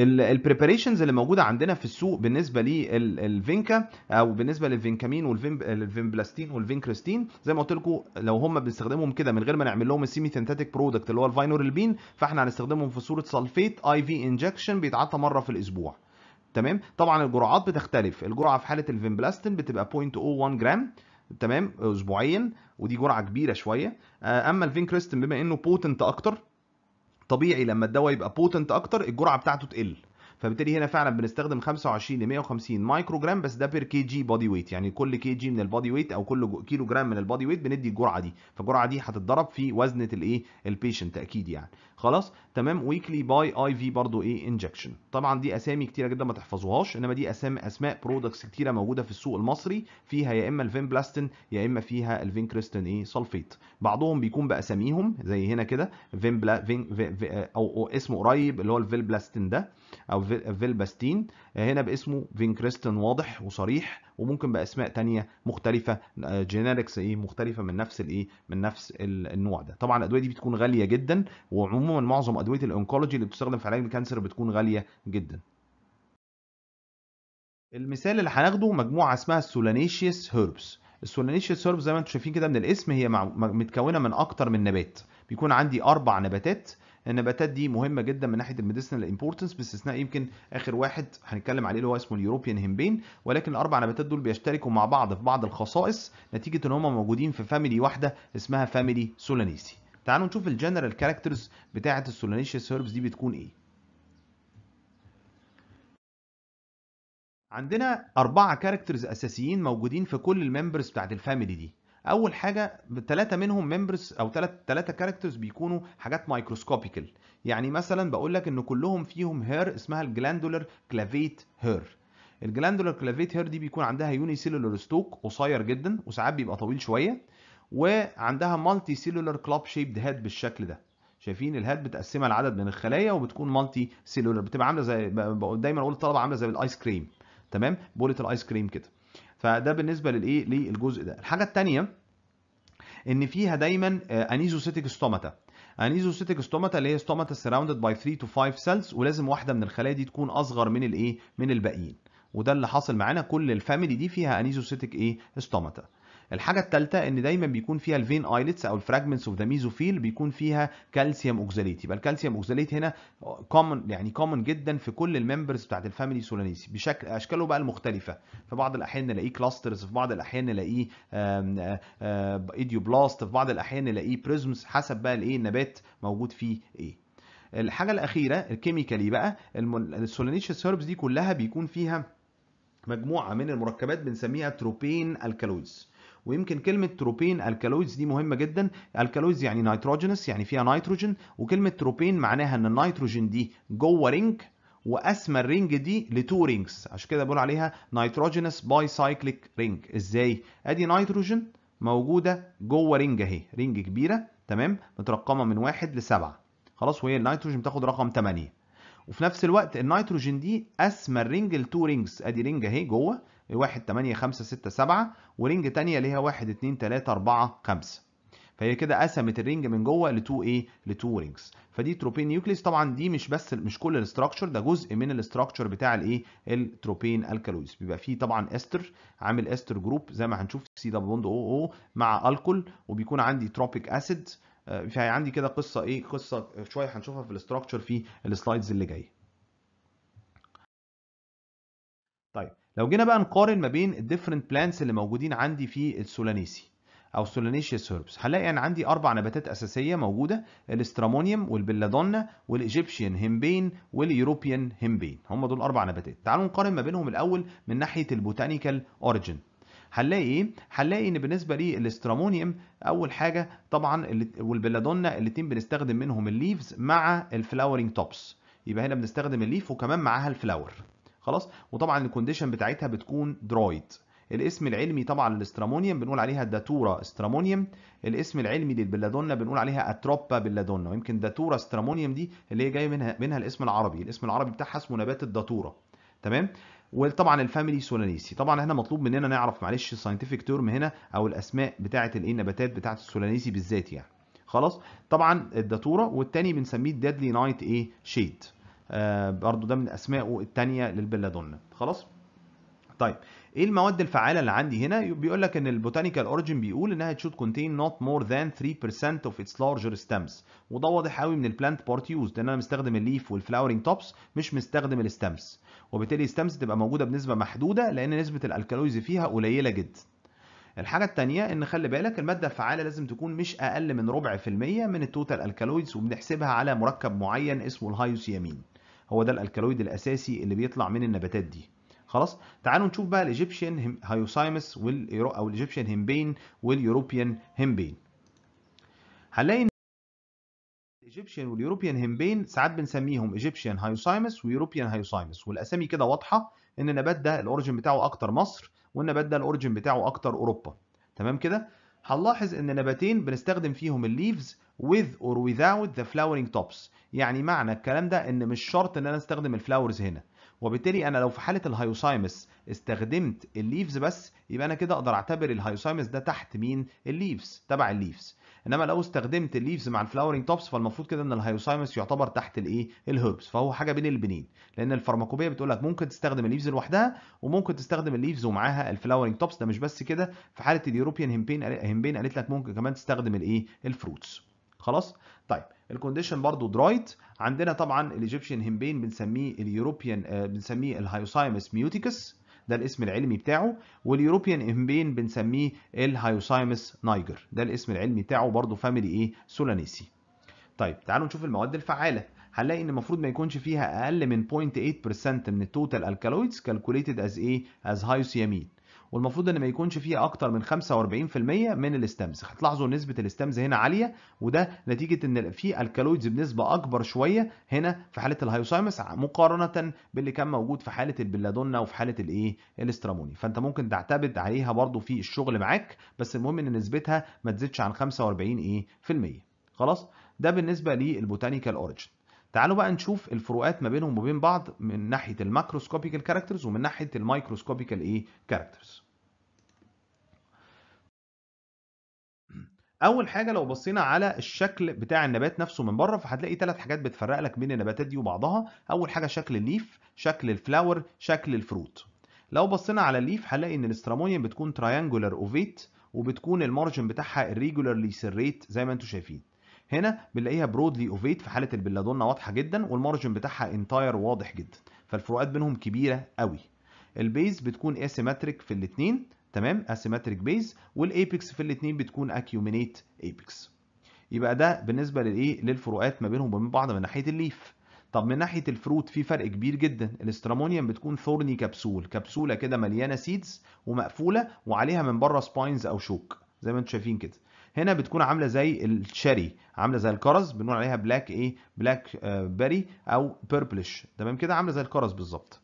البريباريشنز اللي موجوده عندنا في السوق بالنسبه للفينكا او بالنسبه للفينكامين والفينبلاستين والفينكريستين زي ما قلت لكم لو هم بنستخدمهم كده من غير ما نعمل لهم السيمي سينثيتيك برودكت اللي هو الفاينورلبين فاحنا هنستخدمهم في صوره سلفيت اي في انجكشن بيتعطى مره في الاسبوع تمام طبعا الجرعات بتختلف الجرعه في حاله الفينبلاستين بتبقى 0.01 جرام تمام اسبوعيا ودي جرعه كبيره شويه آه، اما الفينكريستين بما انه بوتنت اكتر طبيعي لما الدواء يبقى بوتنت اكتر الجرعه بتاعته تقل فبالتالي هنا فعلا بنستخدم 25 ل 150 مايكرو جرام بس ده بير كي جي بودي ويت يعني كل كي جي من البودي ويت او كل كيلو جرام من البودي ويت بندي الجرعه دي فالجرعه دي هتتضرب في وزنه الايه البيشنت اكيد يعني خلاص تمام ويكلي باي اي في برضو ايه انجكشن طبعا دي اسامي كتيره جدا ما تحفظوهاش انما دي اسامي اسماء برودكتس كتيره موجوده في السوق المصري فيها يا اما الفين بلاستين يا اما فيها الفين كريستين ايه سلفيت بعضهم بيكون باساميهم زي هنا كده فين بلا فين في في او, أو اسمه قريب اللي هو الفيل بلاستين ده او فيلباستين آه، هنا باسمه فينكريستن واضح وصريح وممكن باسماء تانية مختلفه جينيركس آه، ايه مختلفه من نفس الايه من نفس النوع ده طبعا الادويه دي بتكون غاليه جدا وعموما معظم ادويه الانكولوجي اللي بتستخدم في علاج الكانسر بتكون غاليه جدا المثال اللي هناخده مجموعه اسمها السولانيشيس هيربس السولانيشيس هيربس زي ما انتم شايفين كده من الاسم هي متكونه من اكتر من نبات بيكون عندي اربع نباتات النباتات دي مهمه جدا من ناحيه الميديسنال امبورتنس باستثناء يمكن اخر واحد هنتكلم عليه اللي هو اسمه اليوروبيان هيمبين ولكن الاربع نباتات دول بيشتركوا مع بعض في بعض الخصائص نتيجه ان هم موجودين في فاميلي واحده اسمها فاميلي سولانيسي تعالوا نشوف الجنرال كاركترز بتاعه السولانيسي هيربس دي بتكون ايه عندنا أربعة كاركترز أساسيين موجودين في كل الممبرز بتاعت الفاميلي دي اول حاجه ثلاثه منهم ممبرز او ثلاث ثلاثه كاركترز بيكونوا حاجات مايكروسكوبيكال يعني مثلا بقول لك ان كلهم فيهم هير اسمها الجلاندولر كلافيت هير الجلاندولر كلافيت هير دي بيكون عندها يوني سيلولر ستوك قصير جدا وساعات بيبقى طويل شويه وعندها مالتي سيلولر كلاب شيبد هيد بالشكل ده شايفين الهات متقسمه لعدد من الخلايا وبتكون مالتي سيلولر بتبقى عامله زي دايما اقول الطلبه عامله زي الايس كريم تمام بوله الايس كريم كده فده بالنسبه للايه للجزء ده الحاجه الثانيه ان فيها دايما انيزوسيتيك ستوماتا انيزوسيتيك ستوماتا اللي هي ستوماتا سراوندد باي 3 تو 5 سيلز ولازم واحده من الخلايا دي تكون اصغر من الايه من الباقيين وده اللي حاصل معانا كل الفاميلي دي فيها انيزوسيتيك ايه ستوماتا الحاجه التالتة ان دايما بيكون فيها الفين ايلتس او الفراجمنتس اوف ذا ميزوفيل بيكون فيها كالسيوم اوكزاليت يبقى الكالسيوم اوكزاليت هنا كومن يعني كومن جدا في كل الممبرز بتاعت الفاميلي سولانيسي بشكل اشكاله بقى المختلفه في بعض الاحيان نلاقيه كلاسترز في بعض الاحيان نلاقيه ايديوبلاست في بعض الاحيان نلاقيه بريزمز حسب بقى الايه النبات موجود فيه ايه الحاجه الاخيره الكيميكالي بقى السولانيشيس هيربز دي كلها بيكون فيها مجموعه من المركبات بنسميها تروبين الكالويدز ويمكن كلمه تروبين الكالويدز دي مهمه جدا الكالويدز يعني نيتروجينس يعني فيها نيتروجين وكلمه تروبين معناها ان النيتروجين دي جوه رينج واسمى الرينج دي لتو رينجز عشان كده بقول عليها نيتروجينس باي سايكليك رينج ازاي ادي نيتروجين موجوده جوه رينج اهي رينج كبيره تمام مترقمه من واحد لسبعه خلاص وهي النيتروجين بتاخد رقم 8 وفي نفس الوقت النيتروجين دي اسمى الرينج لتو رينجز ادي رينج اهي جوه 1 8 5 6 7 ورينج تانية اللي هي 1 2 3 4 5 فهي كده قسمت الرينج من جوه ل 2 ايه ل 2 رينجز فدي تروبين نيوكليس طبعا دي مش بس مش كل الاستراكشر ده جزء من الاستراكشر بتاع الايه التروبين الكالويز بيبقى فيه طبعا استر عامل استر جروب زي ما هنشوف سي دبل بوند او او مع الكول وبيكون عندي تروبيك اسيد فعندي كده قصه ايه قصه شويه هنشوفها في الاستراكشر في السلايدز اللي جايه طيب لو جينا بقى نقارن ما بين الديفرنت بلانتس اللي موجودين عندي في السولانيسي او سولانيشيا هيربس هنلاقي ان عندي اربع نباتات اساسيه موجوده الاسترامونيوم والبلادونا والايجيبشن هيمبين واليوروبيان هيمبين هم دول اربع نباتات تعالوا نقارن ما بينهم الاول من ناحيه البوتانيكال اوريجين هنلاقي ايه؟ هنلاقي ان بالنسبه للاسترامونيوم اول حاجه طبعا والبلادونا الاثنين بنستخدم منهم الليفز مع الفلاورنج توبس يبقى هنا بنستخدم الليف وكمان معاها الفلاور خلاص وطبعا الكونديشن بتاعتها بتكون درويد الاسم العلمي طبعا للاسترامونيوم بنقول عليها داتورا استرامونيوم الاسم العلمي للبلادونا بنقول عليها اتروبا بلادونا ويمكن داتورا استرامونيوم دي اللي هي جايه منها منها الاسم العربي الاسم العربي بتاعها اسمه نبات الداتورا تمام وطبعا الفاميلي سولانيسي طبعا احنا مطلوب مننا نعرف معلش الساينتفك تيرم هنا او الاسماء بتاعه الايه النباتات بتاعه السولانيسي بالذات يعني خلاص طبعا الداتورا والتاني بنسميه الديدلي نايت ايه شيد آه، برضو ده من اسمائه الثانيه للبلادونا خلاص طيب ايه المواد الفعاله اللي عندي هنا بيقول لك ان البوتانيكال اوريجين بيقول انها should كونتين نوت مور ذان 3% اوف اتس لارجر ستامز وده واضح قوي من البلانت بارت يوز لان انا مستخدم الليف والفلاورنج توبس مش مستخدم الستامز وبالتالي الستامز تبقى موجوده بنسبه محدوده لان نسبه الالكالويز فيها قليله جدا الحاجة التانية إن خلي بالك المادة الفعالة لازم تكون مش أقل من ربع في المية من التوتال الكالويدز وبنحسبها على مركب معين اسمه الهايوسيامين. هو ده الالكالويد الاساسي اللي بيطلع من النباتات دي خلاص تعالوا نشوف بقى الايجيبشن هايوسايمس واليورو او الايجيبشن هيمبين واليوروبيان هيمبين هنلاقي ان الايجيبشن واليوروبيان هيمبين ساعات بنسميهم ايجيبشن هايوسايمس ويوروبيان هايوسايمس والاسامي كده واضحه ان النبات ده الاوريجن بتاعه اكتر مصر والنبات ده الاوريجن بتاعه اكتر اوروبا تمام كده هنلاحظ ان نباتين بنستخدم فيهم الليفز with or without the flowering tops يعني معنى الكلام ده ان مش شرط ان انا استخدم الفلاورز هنا وبالتالي انا لو في حاله الهيوسايمس استخدمت الليفز بس يبقى انا كده اقدر اعتبر الهيوسايمس ده تحت مين الليفز تبع الليفز انما لو استخدمت الليفز مع الفلاورنج توبس فالمفروض كده ان الهيوسايمس يعتبر تحت الايه الهيربس فهو حاجه بين البنين لان الفارماكوبيه بتقول لك ممكن تستخدم الليفز لوحدها وممكن تستخدم الليفز ومعاها الفلاورنج توبس ده مش بس كده في حاله اليوروبيان هيمبين هيمبين قالت لك ممكن كمان تستخدم الايه الفروتس خلاص طيب الكونديشن برضو درايت عندنا طبعا الايجيبشن همبين بنسميه اليوروبيان آه، بنسميه الهايوسايمس ميوتيكس ده الاسم العلمي بتاعه واليوروبيان همبين بنسميه الهايوسايمس نايجر ده الاسم العلمي بتاعه برضو فاميلي ايه سولانيسي طيب تعالوا نشوف المواد الفعاله هنلاقي ان المفروض ما يكونش فيها اقل من 0.8% من التوتال الكالويدز كالكوليتد از ايه از هايوسيامين والمفروض ان ما يكونش فيه اكتر من 45% من الاستمز هتلاحظوا نسبه الاستمز هنا عاليه وده نتيجه ان في الكالويدز بنسبه اكبر شويه هنا في حاله الهيوسايمس مقارنه باللي كان موجود في حاله البلادونا وفي حاله الايه الاستراموني فانت ممكن تعتمد عليها برضو في الشغل معاك بس المهم ان نسبتها ما تزيدش عن 45 ايه في المية خلاص ده بالنسبه للبوتانيكال اوريجن تعالوا بقى نشوف الفروقات ما بينهم وبين بعض من ناحيه الماكروسكوبيكال كاركترز ومن ناحيه المايكروسكوبيكال ايه كاركترز اول حاجه لو بصينا على الشكل بتاع النبات نفسه من بره فهتلاقي ثلاث حاجات بتفرق لك بين النباتات دي وبعضها اول حاجه شكل الليف شكل الفلاور شكل الفروت لو بصينا على الليف هنلاقي ان الاسترامونيوم بتكون تريانجولار اوفيت وبتكون المارجن بتاعها الريجولارلي سيريت زي ما انتم شايفين هنا بنلاقيها برودلي اوفيت في حاله البلادونا واضحه جدا والمارجن بتاعها انتاير واضح جدا فالفروقات بينهم كبيره قوي البيز بتكون اسيمتريك في الاثنين تمام اسيمتريك بيز والايبكس في الاثنين بتكون اكيومينيت ايبكس يبقى ده بالنسبه للايه للفروقات ما بينهم وبين بعض من ناحيه الليف طب من ناحيه الفروت في فرق كبير جدا الاسترامونيوم بتكون ثورني كبسول كبسوله كده مليانه سيدز ومقفوله وعليها من بره سباينز او شوك زي ما انتم شايفين كده هنا بتكون عامله زي الشري عامله زي الكرز بنقول عليها بلاك ايه بلاك آه، بيري او بيربلش تمام كده عامله زي الكرز بالظبط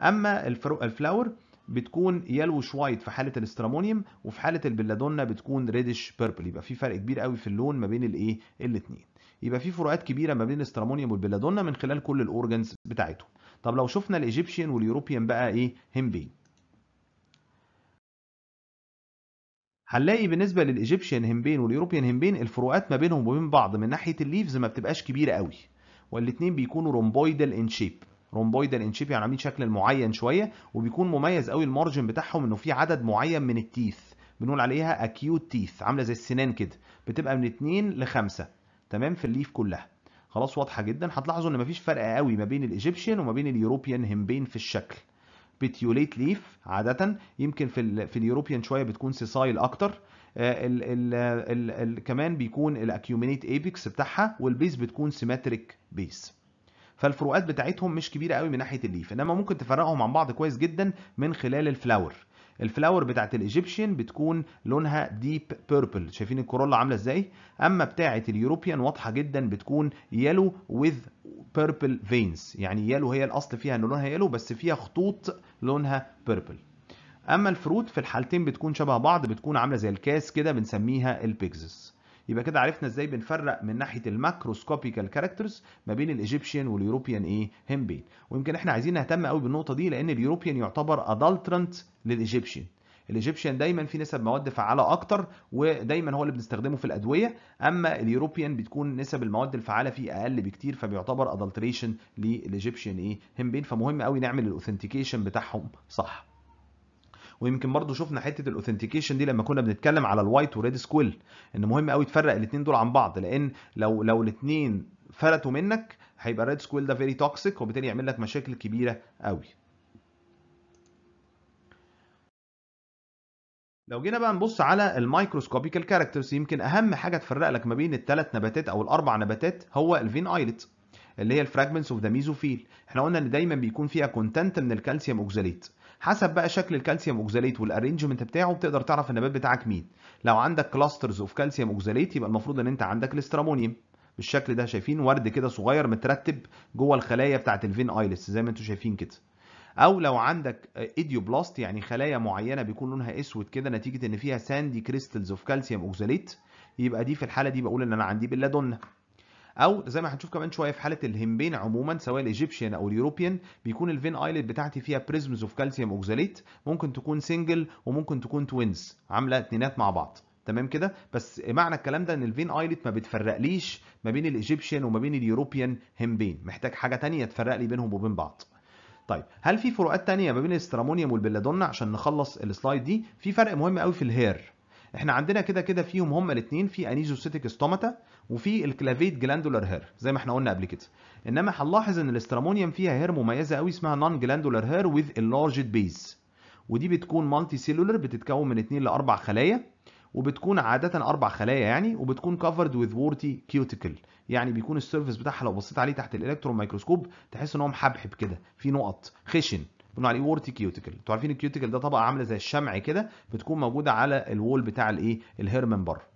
اما الفلاور بتكون يلوش وايت في حاله الاسترامونيوم وفي حاله البلادونا بتكون ريدش بيربل يبقى في فرق كبير قوي في اللون ما بين الايه الاثنين يبقى في فروقات كبيره ما بين الاسترامونيوم والبلادونا من خلال كل الاورجنز بتاعتهم طب لو شفنا الايجيبشن واليوروبيان بقى ايه همبين هنلاقي بالنسبه للايجيبشن همبين واليوروبيان همبين الفروقات ما بينهم وبين بعض من ناحيه الليفز ما بتبقاش كبيره قوي والاثنين بيكونوا رومبويدال ان شيب رومبويدال ان شيب يعني عاملين شكل معين شويه وبيكون مميز قوي المارجن بتاعهم انه في عدد معين من التيث بنقول عليها اكيوت تيث عامله زي السنان كده بتبقى من اتنين لخمسة تمام في الليف كلها خلاص واضحه جدا هتلاحظوا ان مفيش فرق قوي ما بين الايجيبشن وما بين اليوروبيان همبين في الشكل بتيوليت ليف عاده يمكن في في اليوروبيان شويه بتكون سيسايل اكتر آه، ال ال ال الـ كمان بيكون الاكيومينيت ايبكس بتاعها والبيز بتكون سيمتريك بيز فالفروقات بتاعتهم مش كبيره قوي من ناحيه الليف انما ممكن تفرقهم عن بعض كويس جدا من خلال الفلاور الفلاور بتاعت الايجيبشن بتكون لونها ديب بيربل شايفين الكورولا عامله ازاي اما بتاعت اليوروبيان واضحه جدا بتكون يلو وذ بيربل فينز يعني يالو هي الاصل فيها ان لونها يالو بس فيها خطوط لونها بيربل اما الفروت في الحالتين بتكون شبه بعض بتكون عامله زي الكاس كده بنسميها البيكسس يبقى كده عرفنا ازاي بنفرق من ناحيه الماكروسكوبيكال كاركترز ما بين الايجيبشن واليوروبيان ايه همبين ويمكن احنا عايزين نهتم قوي بالنقطه دي لان اليوروبيان يعتبر ادلترنت للايجيبشن الايجيبشن دايما في نسب مواد فعاله اكتر ودايما هو اللي بنستخدمه في الادويه اما اليوروبيان بتكون نسب المواد الفعاله فيه اقل بكتير فبيعتبر ادلتريشن للايجيبشن ايه همبين فمهم قوي نعمل الاوثنتيكيشن بتاعهم صح ويمكن برضو شفنا حته الاوثنتيكيشن دي لما كنا بنتكلم على الوايت وريد سكويل ان مهم قوي تفرق الاثنين دول عن بعض لان لو لو الاثنين فلتوا منك هيبقى الريد سكويل ده فيري توكسيك وبالتالي يعمل لك مشاكل كبيره قوي لو جينا بقى نبص على المايكروسكوبيكال كاركترز يمكن اهم حاجه تفرق لك ما بين الثلاث نباتات او الاربع نباتات هو الفين ايلت اللي هي الفراجمنتس اوف ذا ميزوفيل احنا قلنا ان دايما بيكون فيها كونتنت من الكالسيوم اوكزاليت حسب بقى شكل الكالسيوم اوكزاليت والارينجمنت بتاعه بتقدر تعرف النبات بتاعك مين لو عندك كلاسترز اوف كالسيوم اوكزاليت يبقى المفروض ان انت عندك الاسترامونيوم بالشكل ده شايفين ورد كده صغير مترتب جوه الخلايا بتاعه الفين ايلتس زي ما انتم شايفين كده او لو عندك ايديوبلاست يعني خلايا معينه بيكون لونها اسود كده نتيجه ان فيها ساندي كريستلز اوف كالسيوم اوكزاليت يبقى دي في الحاله دي بقول ان انا عندي بلادونا او زي ما هنشوف كمان شويه في حاله الهمبين عموما سواء الايجيبشن او اليوروبيان بيكون الفين ايلت بتاعتي فيها بريزمز اوف كالسيوم اوكزاليت ممكن تكون سنجل وممكن تكون توينز عامله اتنينات مع بعض تمام كده بس معنى الكلام ده ان الفين ايلت ما بتفرقليش ما بين الايجيبشن وما بين اليوروبيان هيمبين محتاج حاجه تانية تفرق لي بينهم وبين بعض طيب هل في فروقات تانية ما بين الاسترامونيوم والبلادونا عشان نخلص السلايد دي في فرق مهم قوي في الهير احنا عندنا كده كده فيهم هما الاثنين في انيزوسيتيك استوماتا وفي الكلافيت جلاندولار هير زي ما احنا قلنا قبل كده انما هنلاحظ ان الاسترامونيوم فيها هير مميزه قوي اسمها نون جلاندولار هير وذ اللارجد بيز ودي بتكون مالتي سيلولر بتتكون من 2 ل 4 خلايا وبتكون عاده اربع خلايا يعني وبتكون كفرد وذ وورتي كيوتيكل يعني بيكون السيرفيس بتاعها لو بصيت عليه تحت الالكترون مايكروسكوب تحس ان هو محبحب كده في نقط خشن بنقول عليه وورتي كيوتيكل انتوا عارفين الكيوتيكل ده طبقه عامله زي الشمع كده بتكون موجوده على الوول بتاع الايه الهيرمن بره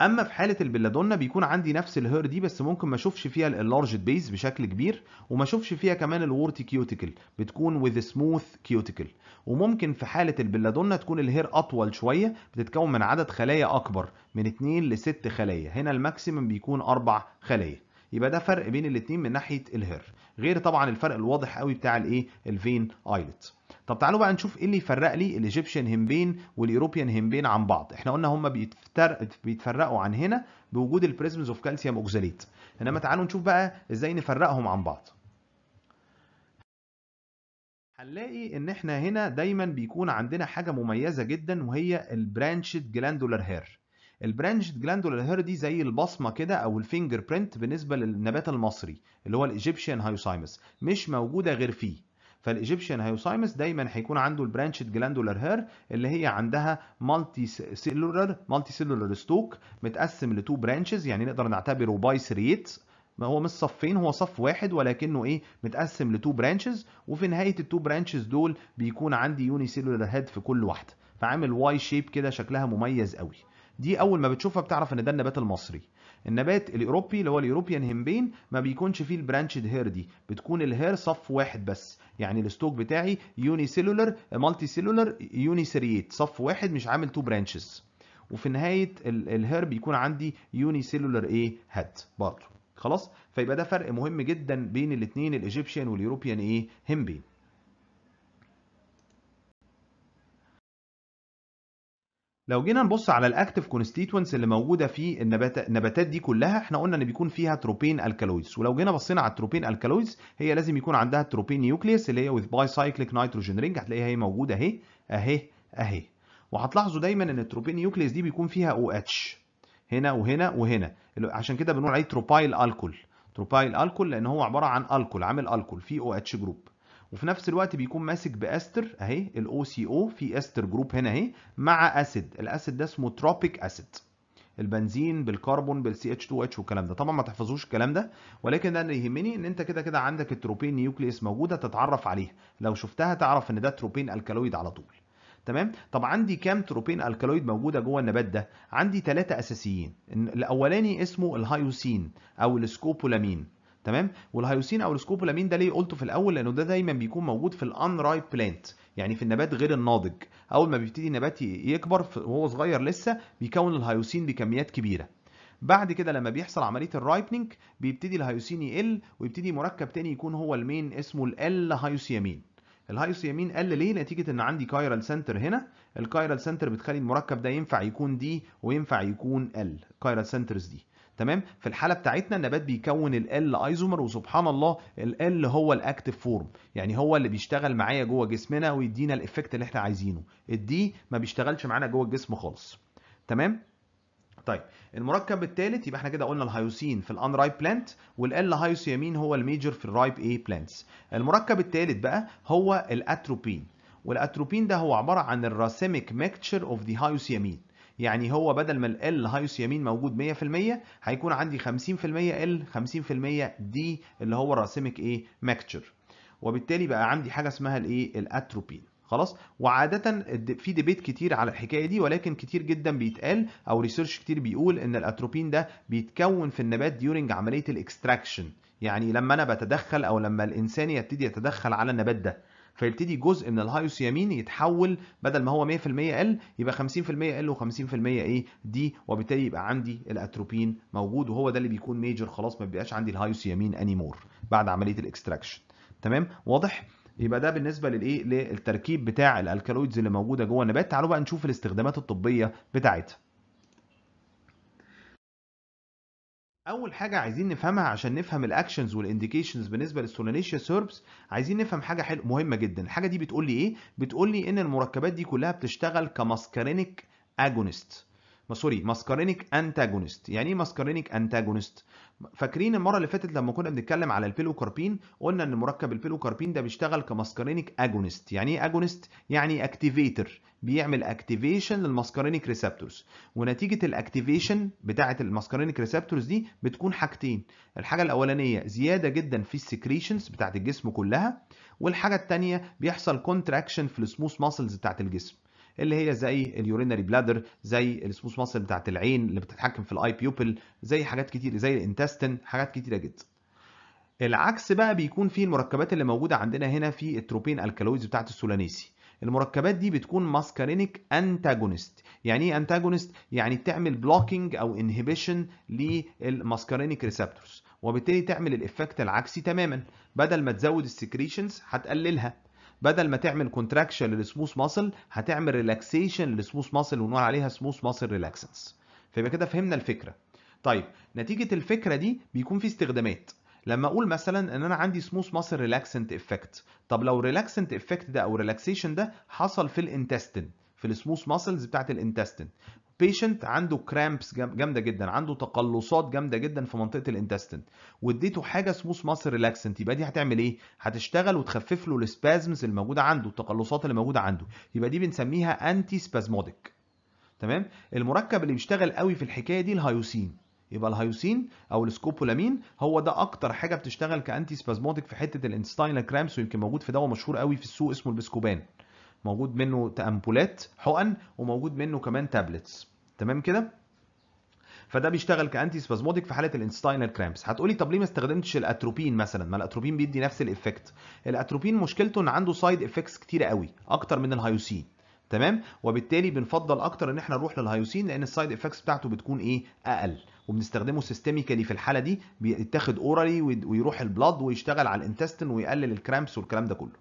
اما في حاله البلادونا بيكون عندي نفس الهير دي بس ممكن ما اشوفش فيها اللارج بيز بشكل كبير وما اشوفش فيها كمان الورتي كيوتيكل بتكون وذ سموث كيوتيكل وممكن في حاله البلادونا تكون الهير اطول شويه بتتكون من عدد خلايا اكبر من 2 ل 6 خلايا هنا الماكسيمم بيكون 4 خلايا يبقى ده فرق بين الاثنين من ناحيه الهير غير طبعا الفرق الواضح قوي بتاع الايه الفين ايلت طب تعالوا بقى نشوف ايه اللي يفرق لي الايجيبشن هيمبين والايوروبيان هيمبين عن بعض احنا قلنا هما بيتفرقوا عن هنا بوجود البريزمز اوف كالسيوم اوكزاليت انما تعالوا نشوف بقى ازاي نفرقهم عن بعض هنلاقي ان احنا هنا دايما بيكون عندنا حاجه مميزه جدا وهي البرانشد جلاندولار هير البرانشد جلاندولار هير دي زي البصمه كده او الفينجر برينت بالنسبه للنبات المصري اللي هو الايجيبشن هايوسايمس مش موجوده غير فيه فالايجيبشن هيوسايمس دايما هيكون عنده البرانشد جلاندولار هير اللي هي عندها مالتي سيلولر مالتي سيلولر ستوك متقسم لتو برانشز يعني نقدر نعتبره بايسريت ما هو مش صفين هو صف واحد ولكنه ايه متقسم لتو برانشز وفي نهايه التو برانشز دول بيكون عندي يوني سيلولر هيد في كل واحده فعامل واي شيب كده شكلها مميز قوي دي اول ما بتشوفها بتعرف ان ده النبات المصري النبات الاوروبي اللي هو الاوروبيان همبين ما بيكونش فيه البرانشد هير دي بتكون الهير صف واحد بس يعني الستوك بتاعي يوني سيلولر مالتي سيلولر يوني سيريت صف واحد مش عامل تو برانشز وفي نهايه الهير بيكون عندي يوني سيلولر ايه هات برضه خلاص فيبقى ده فرق مهم جدا بين الاثنين الايجيبشن واليوروبيان ايه همبين لو جينا نبص على الاكتف كونستيتوينتس اللي موجوده في النباتات دي كلها احنا قلنا ان بيكون فيها تروبين الكالويدز ولو جينا بصينا على التروبين الكالويدز هي لازم يكون عندها تروبين نيوكليس اللي هي وذ باي سايكليك نيتروجين رينج هتلاقيها هي موجوده اهي اهي اهي وهتلاحظوا دايما ان التروبين نيوكليس دي بيكون فيها او OH اتش هنا وهنا وهنا عشان كده بنقول عليه تروبايل الكول تروبايل الكول لان هو عباره عن الكول عامل الكول في او OH اتش جروب وفي نفس الوقت بيكون ماسك باستر اهي الاو سي او في استر جروب هنا اهي مع اسيد الاسيد ده اسمه تروبيك اسيد البنزين بالكربون بالسي اتش 2 اتش والكلام ده طبعا ما تحفظوش الكلام ده ولكن ده اللي يهمني ان انت كده كده عندك التروبين نيوكليس موجوده تتعرف عليها لو شفتها تعرف ان ده تروبين الكالويد على طول تمام طب عندي كام تروبين الكالويد موجوده جوه النبات ده عندي ثلاثه اساسيين الاولاني اسمه الهايوسين او السكوبولامين تمام والهيوسين او السكوبولامين ده ليه قلته في الاول لانه ده دايما بيكون موجود في الان رايب بلانت يعني في النبات غير الناضج اول ما بيبتدي النبات يكبر وهو صغير لسه بيكون الهيوسين بكميات كبيره بعد كده لما بيحصل عمليه الرايبنينج بيبتدي الهيوسين يقل ويبتدي مركب تاني يكون هو المين اسمه ال هيوسيامين الهايوسيامين قل ليه نتيجه ان عندي كايرال سنتر هنا الكايرال سنتر بتخلي المركب ده ينفع يكون دي وينفع يكون ال كايرال سنترز دي تمام في الحاله بتاعتنا النبات بيكون ال ايزومر وسبحان الله ال هو الاكتف فورم يعني هو اللي بيشتغل معايا جوه جسمنا ويدينا الايفكت اللي احنا عايزينه الدي ما بيشتغلش معانا جوه الجسم خالص تمام طيب المركب الثالث يبقى احنا كده قلنا الهيوسين في الان رايب بلانت والال هيوسيامين هو الميجر في الرايب اي بلانتس المركب الثالث بقى هو الاتروبين والاتروبين ده هو عباره عن الراسيميك ميكتشر اوف ذا هيوسيامين يعني هو بدل ما ال هايس يمين موجود 100% هيكون عندي 50% ال 50% دي اللي هو الراسمك ايه ماكتشر وبالتالي بقى عندي حاجه اسمها الايه الاتروبين خلاص وعاده في ديبيت كتير على الحكايه دي ولكن كتير جدا بيتقال او ريسيرش كتير بيقول ان الاتروبين ده بيتكون في النبات ديورنج عمليه الاكستراكشن يعني لما انا بتدخل او لما الانسان يبتدي يتدخل على النبات ده فيبتدي جزء من الهايوسيامين يتحول بدل ما هو 100% ال يبقى 50% ال و50% ايه دي وبالتالي يبقى عندي الاتروبين موجود وهو ده اللي بيكون ميجر خلاص ما بيبقاش عندي الهايوسيامين انيمور بعد عمليه الاكستراكشن تمام واضح يبقى ده بالنسبه للايه للتركيب بتاع الالكالويدز اللي موجوده جوه النبات تعالوا بقى نشوف الاستخدامات الطبيه بتاعتها اول حاجه عايزين نفهمها عشان نفهم الاكشنز والانديكيشنز بالنسبه للسولانيشيا سيربس عايزين نفهم حاجه حلوه مهمه جدا الحاجه دي بتقول لي ايه بتقول لي ان المركبات دي كلها بتشتغل كماسكارينيك اجونست ما سوري ماسكارينيك انتاجونست يعني ايه ماسكارينيك انتاجونست فاكرين المره اللي فاتت لما كنا بنتكلم على البيلوكاربين قلنا ان مركب البيلوكاربين ده بيشتغل كماسكارينيك اجونست يعني ايه اجونست يعني اكتيفيتر بيعمل اكتيفيشن للماسكارينيك ريسبتورز ونتيجه الاكتيفيشن بتاعه الماسكارينيك ريسبتورز دي بتكون حاجتين الحاجه الاولانيه زياده جدا في السكريشنز بتاعه الجسم كلها والحاجه الثانيه بيحصل كونتراكشن في السموث ماسلز بتاعه الجسم اللي هي زي اليورينري بلادر زي السموث ماسل بتاعت العين اللي بتتحكم في الاي بيوبل زي حاجات كتير زي الانتستن حاجات كتيره جدا العكس بقى بيكون فيه المركبات اللي موجوده عندنا هنا في التروبين الكالويدز بتاعت السولانيسي المركبات دي بتكون ماسكارينيك انتاجونست يعني ايه انتاجونست يعني بتعمل بلوكينج او انهيبيشن للماسكارينيك ريسبتورز وبالتالي تعمل الايفكت العكسي تماما بدل ما تزود السكريشنز هتقللها بدل ما تعمل كونتراكشن للسموث ماسل هتعمل ريلاكسيشن للسموث ماسل ونقول عليها سموث ماسل ريلاكسنس فيبقى كده فهمنا الفكره طيب نتيجه الفكره دي بيكون في استخدامات لما اقول مثلا ان انا عندي سموث ماسل ريلاكسنت افكت طب لو ريلاكسنت افكت ده او ريلاكسيشن ده حصل في الانتستين في السموث ماسلز بتاعت الانتستين بيشنت عنده كرامبس جامده جدا عنده تقلصات جامده جدا في منطقه الانتستين واديته حاجه اسمه ماس ريلاكسنت يبقى دي هتعمل ايه هتشتغل وتخفف له السبازمز الموجوده عنده التقلصات اللي موجوده عنده يبقى دي بنسميها انتي سبازموديك تمام المركب اللي بيشتغل قوي في الحكايه دي الهيوسين يبقى الهيوسين او السكوبولامين هو ده اكتر حاجه بتشتغل كانتي سبازموديك في حته الانستاين كرامبس ويمكن موجود في دواء مشهور قوي في السوق اسمه البسكوبان موجود منه تامبولات حقن وموجود منه كمان تابلتس تمام كده فده بيشتغل كانتي سبازموديك في حاله الانستاينال كرامبس هتقولي طب ليه ما استخدمتش الاتروبين مثلا ما الاتروبين بيدي نفس الايفكت الاتروبين مشكلته ان عنده سايد افكتس كتيره قوي اكتر من الهيوسين تمام وبالتالي بنفضل اكتر ان احنا نروح للهيوسين لان السايد افكتس بتاعته بتكون ايه اقل وبنستخدمه سيستميكالي في الحاله دي بيتاخد اورالي ويروح البلاد ويشتغل على الانتستين ويقلل الكرامبس والكلام ده كله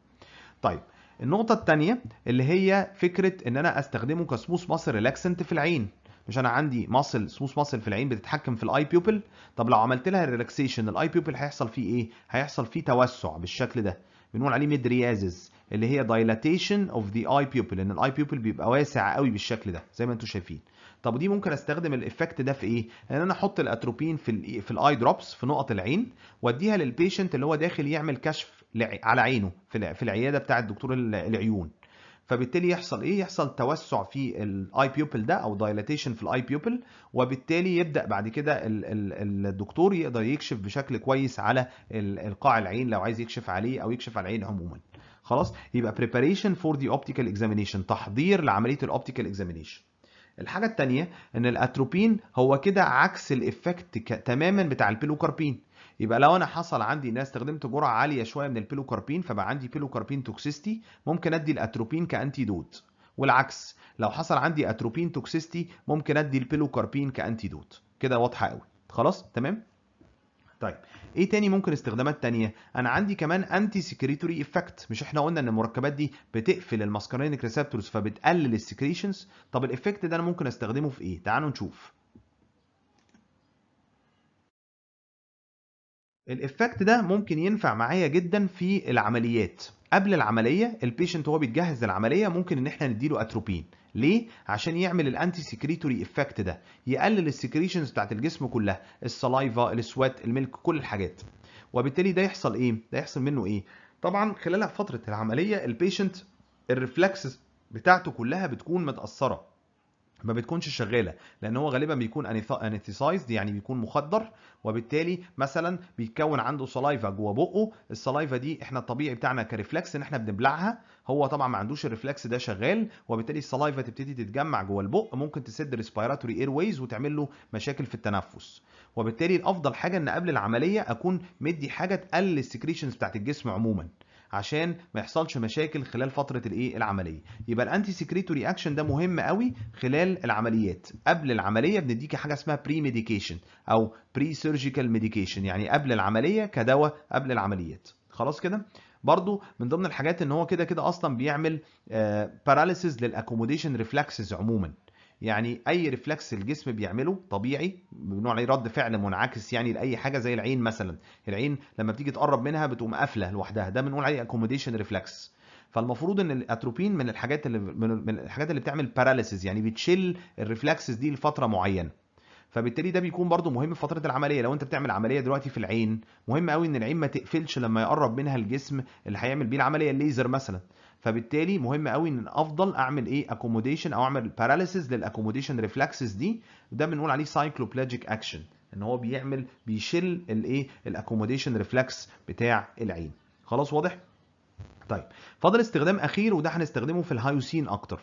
طيب النقطه الثانيه اللي هي فكره ان انا استخدمه كسموث ماسل ريلاكسنت في العين مش انا عندي ماسل سموث ماسل في العين بتتحكم في الاي بيوبل طب لو عملت لها ريلاكسيشن الاي بيوبل هيحصل فيه ايه هيحصل فيه توسع بالشكل ده بنقول عليه ميدريازز اللي هي دايلاتيشن اوف ذا اي بيوبل ان الاي بيوبل بيبقى واسع قوي بالشكل ده زي ما انتم شايفين طب ودي ممكن استخدم الايفكت ده في ايه ان يعني انا احط الاتروبين في الـ في الاي دروبس في نقط العين واديها للبيشنت اللي هو داخل يعمل كشف على عينه في العياده بتاعه دكتور العيون فبالتالي يحصل ايه يحصل توسع في الاي بيوبل ده او دايلاتيشن في الاي بيوبل وبالتالي يبدا بعد كده الدكتور يقدر يكشف بشكل كويس على القاع العين لو عايز يكشف عليه او يكشف على العين عموما خلاص يبقى preparation for the optical examination تحضير لعمليه الاوبتيكال examination الحاجه الثانيه ان الاتروبين هو كده عكس الايفكت تماما بتاع البيلوكاربين يبقى لو انا حصل عندي ان انا استخدمت جرعه عاليه شويه من البيلوكاربين فبقى عندي بيلوكاربين توكسيستي ممكن ادي الاتروبين كانتيدوت والعكس لو حصل عندي اتروبين توكسيستي ممكن ادي البيلوكاربين كانتيدوت كده واضحه قوي خلاص تمام طيب ايه تاني ممكن استخدامات تانية انا عندي كمان انتي سكريتوري افكت مش احنا قلنا ان المركبات دي بتقفل الماسكارينيك ريسبتورز فبتقلل السكريشنز طب الافكت ده انا ممكن استخدمه في ايه تعالوا نشوف الافكت ده ممكن ينفع معايا جدا في العمليات قبل العمليه البيشنت وهو بيتجهز للعمليه ممكن ان احنا نديله اتروبين ليه؟ عشان يعمل الانتي سكريتوري افكت ده يقلل السكريشنز بتاعت الجسم كلها السلايفا السوات الملك كل الحاجات وبالتالي ده يحصل ايه؟ ده يحصل منه ايه؟ طبعا خلال فتره العمليه البيشنت الريفلكسز بتاعته كلها بتكون متاثره ما بتكونش شغاله لان هو غالبا بيكون انيثيسايزد يعني بيكون مخدر وبالتالي مثلا بيتكون عنده سلايفا جوه بقه السلايفا دي احنا الطبيعي بتاعنا كريفلكس ان احنا بنبلعها هو طبعا ما عندوش الريفلكس ده شغال وبالتالي السلايفا تبتدي تتجمع جوه البق ممكن تسد ريسبيراتوري اير ويز وتعمل له مشاكل في التنفس وبالتالي الافضل حاجه ان قبل العمليه اكون مدي حاجه تقلل السكريشنز بتاعت الجسم عموما عشان ما يحصلش مشاكل خلال فتره الايه العمليه يبقى الانتي سكريتوري اكشن ده مهم قوي خلال العمليات قبل العمليه بنديكي حاجه اسمها بري ميديكيشن او بري سيرجيكال ميديكيشن يعني قبل العمليه كدواء قبل العمليات خلاص كده برضو من ضمن الحاجات ان هو كده كده اصلا بيعمل باراليسيز للاكوموديشن ريفلكسز عموما يعني اي ريفلكس الجسم بيعمله طبيعي بنوع رد فعل منعكس يعني لاي حاجه زي العين مثلا العين لما بتيجي تقرب منها بتقوم قافله لوحدها ده بنقول عليه اكوموديشن ريفلكس فالمفروض ان الاتروبين من الحاجات اللي من الحاجات اللي بتعمل باراليسز يعني بتشل الريفلكسز دي لفتره معينه فبالتالي ده بيكون برضو مهم في فتره العمليه لو انت بتعمل عمليه دلوقتي في العين مهم قوي ان العين ما تقفلش لما يقرب منها الجسم اللي هيعمل بيه العمليه الليزر مثلا فبالتالي مهم قوي ان افضل اعمل ايه اكوموديشن او اعمل باراليسيس للاكوموديشن ريفلكسز دي وده بنقول عليه سايكلوبلاجيك اكشن ان هو بيعمل بيشل الايه الاكوموديشن ريفلكس بتاع العين خلاص واضح طيب فاضل استخدام اخير وده هنستخدمه في الهايوسين اكتر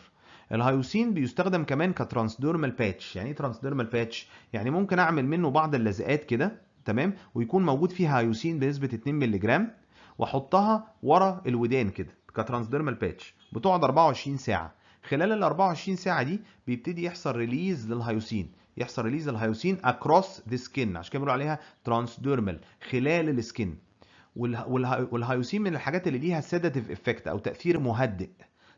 الهايوسين بيستخدم كمان كترانسديرمال باتش يعني ايه ترانسديرمال باتش يعني ممكن اعمل منه بعض اللزقات كده تمام ويكون موجود فيها هايوسين بنسبه 2 مللي جرام واحطها ورا الودان كده كترانسديرمال باتش بتقعد 24 ساعه خلال ال 24 ساعه دي بيبتدي يحصل ريليز للهيوسين يحصل ريليز للهيوسين اكروس ذا سكين عشان كده بنقول عليها ترانسديرمال خلال السكين والهيوسين من الحاجات اللي ليها سيداتيف افكت او تاثير مهدئ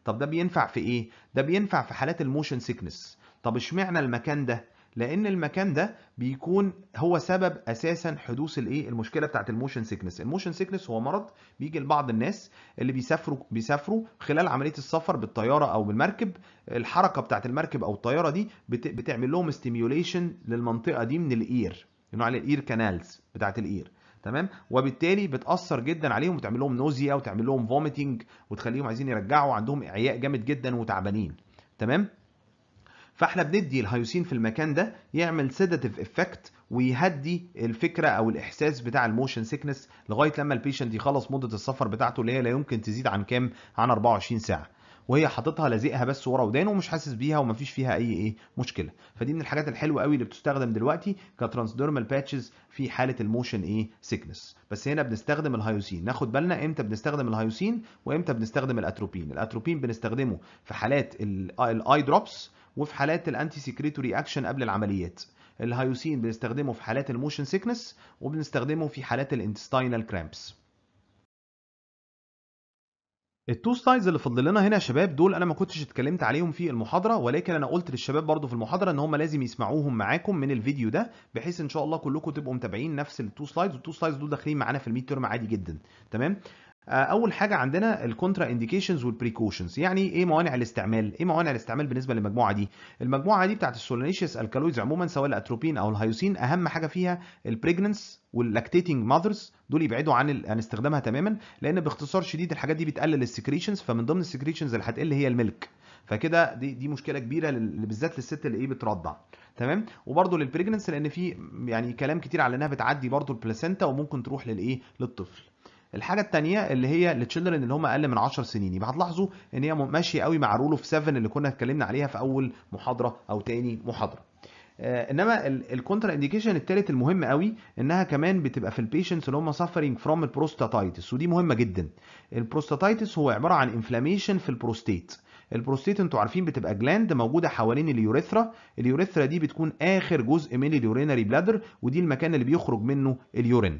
طب ده بينفع في ايه ده بينفع في حالات الموشن سيكنس طب اشمعنى المكان ده لان المكان ده بيكون هو سبب اساسا حدوث الايه المشكله بتاعت الموشن سيكنس الموشن سيكنس هو مرض بيجي لبعض الناس اللي بيسافروا بيسافروا خلال عمليه السفر بالطياره او بالمركب الحركه بتاعت المركب او الطياره دي بتعمل لهم ستيميوليشن للمنطقه دي من الاير انه على الاير كانالز بتاعت الاير تمام وبالتالي بتاثر جدا عليهم وتعمل لهم نوزيا وتعمل لهم فوميتنج وتخليهم عايزين يرجعوا عندهم اعياء جامد جدا وتعبانين تمام فاحنا بندي الهيوسين في المكان ده يعمل سيداتيف افكت ويهدي الفكره او الاحساس بتاع الموشن سيكنس لغايه لما البيشنت يخلص مده السفر بتاعته اللي هي لا يمكن تزيد عن كام عن 24 ساعه وهي حاططها لازقها بس ورا ودانه ومش حاسس بيها ومفيش فيها اي ايه مشكله فدي من الحاجات الحلوه قوي اللي بتستخدم دلوقتي كترانسديرمال باتشز في حاله الموشن ايه سيكنس بس هنا بنستخدم الهيوسين ناخد بالنا امتى بنستخدم الهيوسين وامتى بنستخدم الاتروبين الاتروبين بنستخدمه في حالات الاي دروبس وفي حالات الانتي سيكريتوري اكشن قبل العمليات الهايوسين بنستخدمه في حالات الموشن سيكنس وبنستخدمه في حالات الانتستاينال كرامبس التو سلايدز اللي فاضل لنا هنا يا شباب دول انا ما كنتش اتكلمت عليهم في المحاضره ولكن انا قلت للشباب برضو في المحاضره ان هم لازم يسمعوهم معاكم من الفيديو ده بحيث ان شاء الله كلكم تبقوا متابعين نفس التو سلايدز والتو سلايدز دول داخلين معانا في الميد تيرم عادي جدا تمام آه، اول حاجه عندنا الكونترا انديكيشنز والبريكوشنز يعني ايه موانع الاستعمال ايه موانع الاستعمال بالنسبه للمجموعه دي المجموعه دي بتاعت السولانيشيس الكالويدز عموما سواء الاتروبين او الهيوسين اهم حاجه فيها البريجننس واللاكتيتنج ماذرز دول يبعدوا عن عن استخدامها تماما لان باختصار شديد الحاجات دي بتقلل السكريشنز فمن ضمن السكريشنز اللي هتقل هي الملك فكده دي دي مشكله كبيره بالذات للست اللي ايه بترضع تمام وبرده للبريجننس لان في يعني كلام كتير على انها بتعدي برده البلاسينتا وممكن تروح للايه للطفل الحاجه الثانيه اللي هي للتشيلدرن اللي هم اقل من 10 سنين يبقى هتلاحظوا ان هي ماشيه قوي مع رول اوف 7 اللي كنا اتكلمنا عليها في اول محاضره او تاني محاضره آه، انما الكونترا انديكيشن الثالث المهم قوي انها كمان بتبقى في البيشنتس اللي هم سافرينج فروم البروستاتايتس ودي مهمه جدا البروستاتايتس هو عباره عن انفلاميشن في البروستيت البروستيت انتوا عارفين بتبقى جلاند موجوده حوالين اليوريثرا اليوريثرا دي بتكون اخر جزء من اليورينري بلادر ودي المكان اللي بيخرج منه اليورين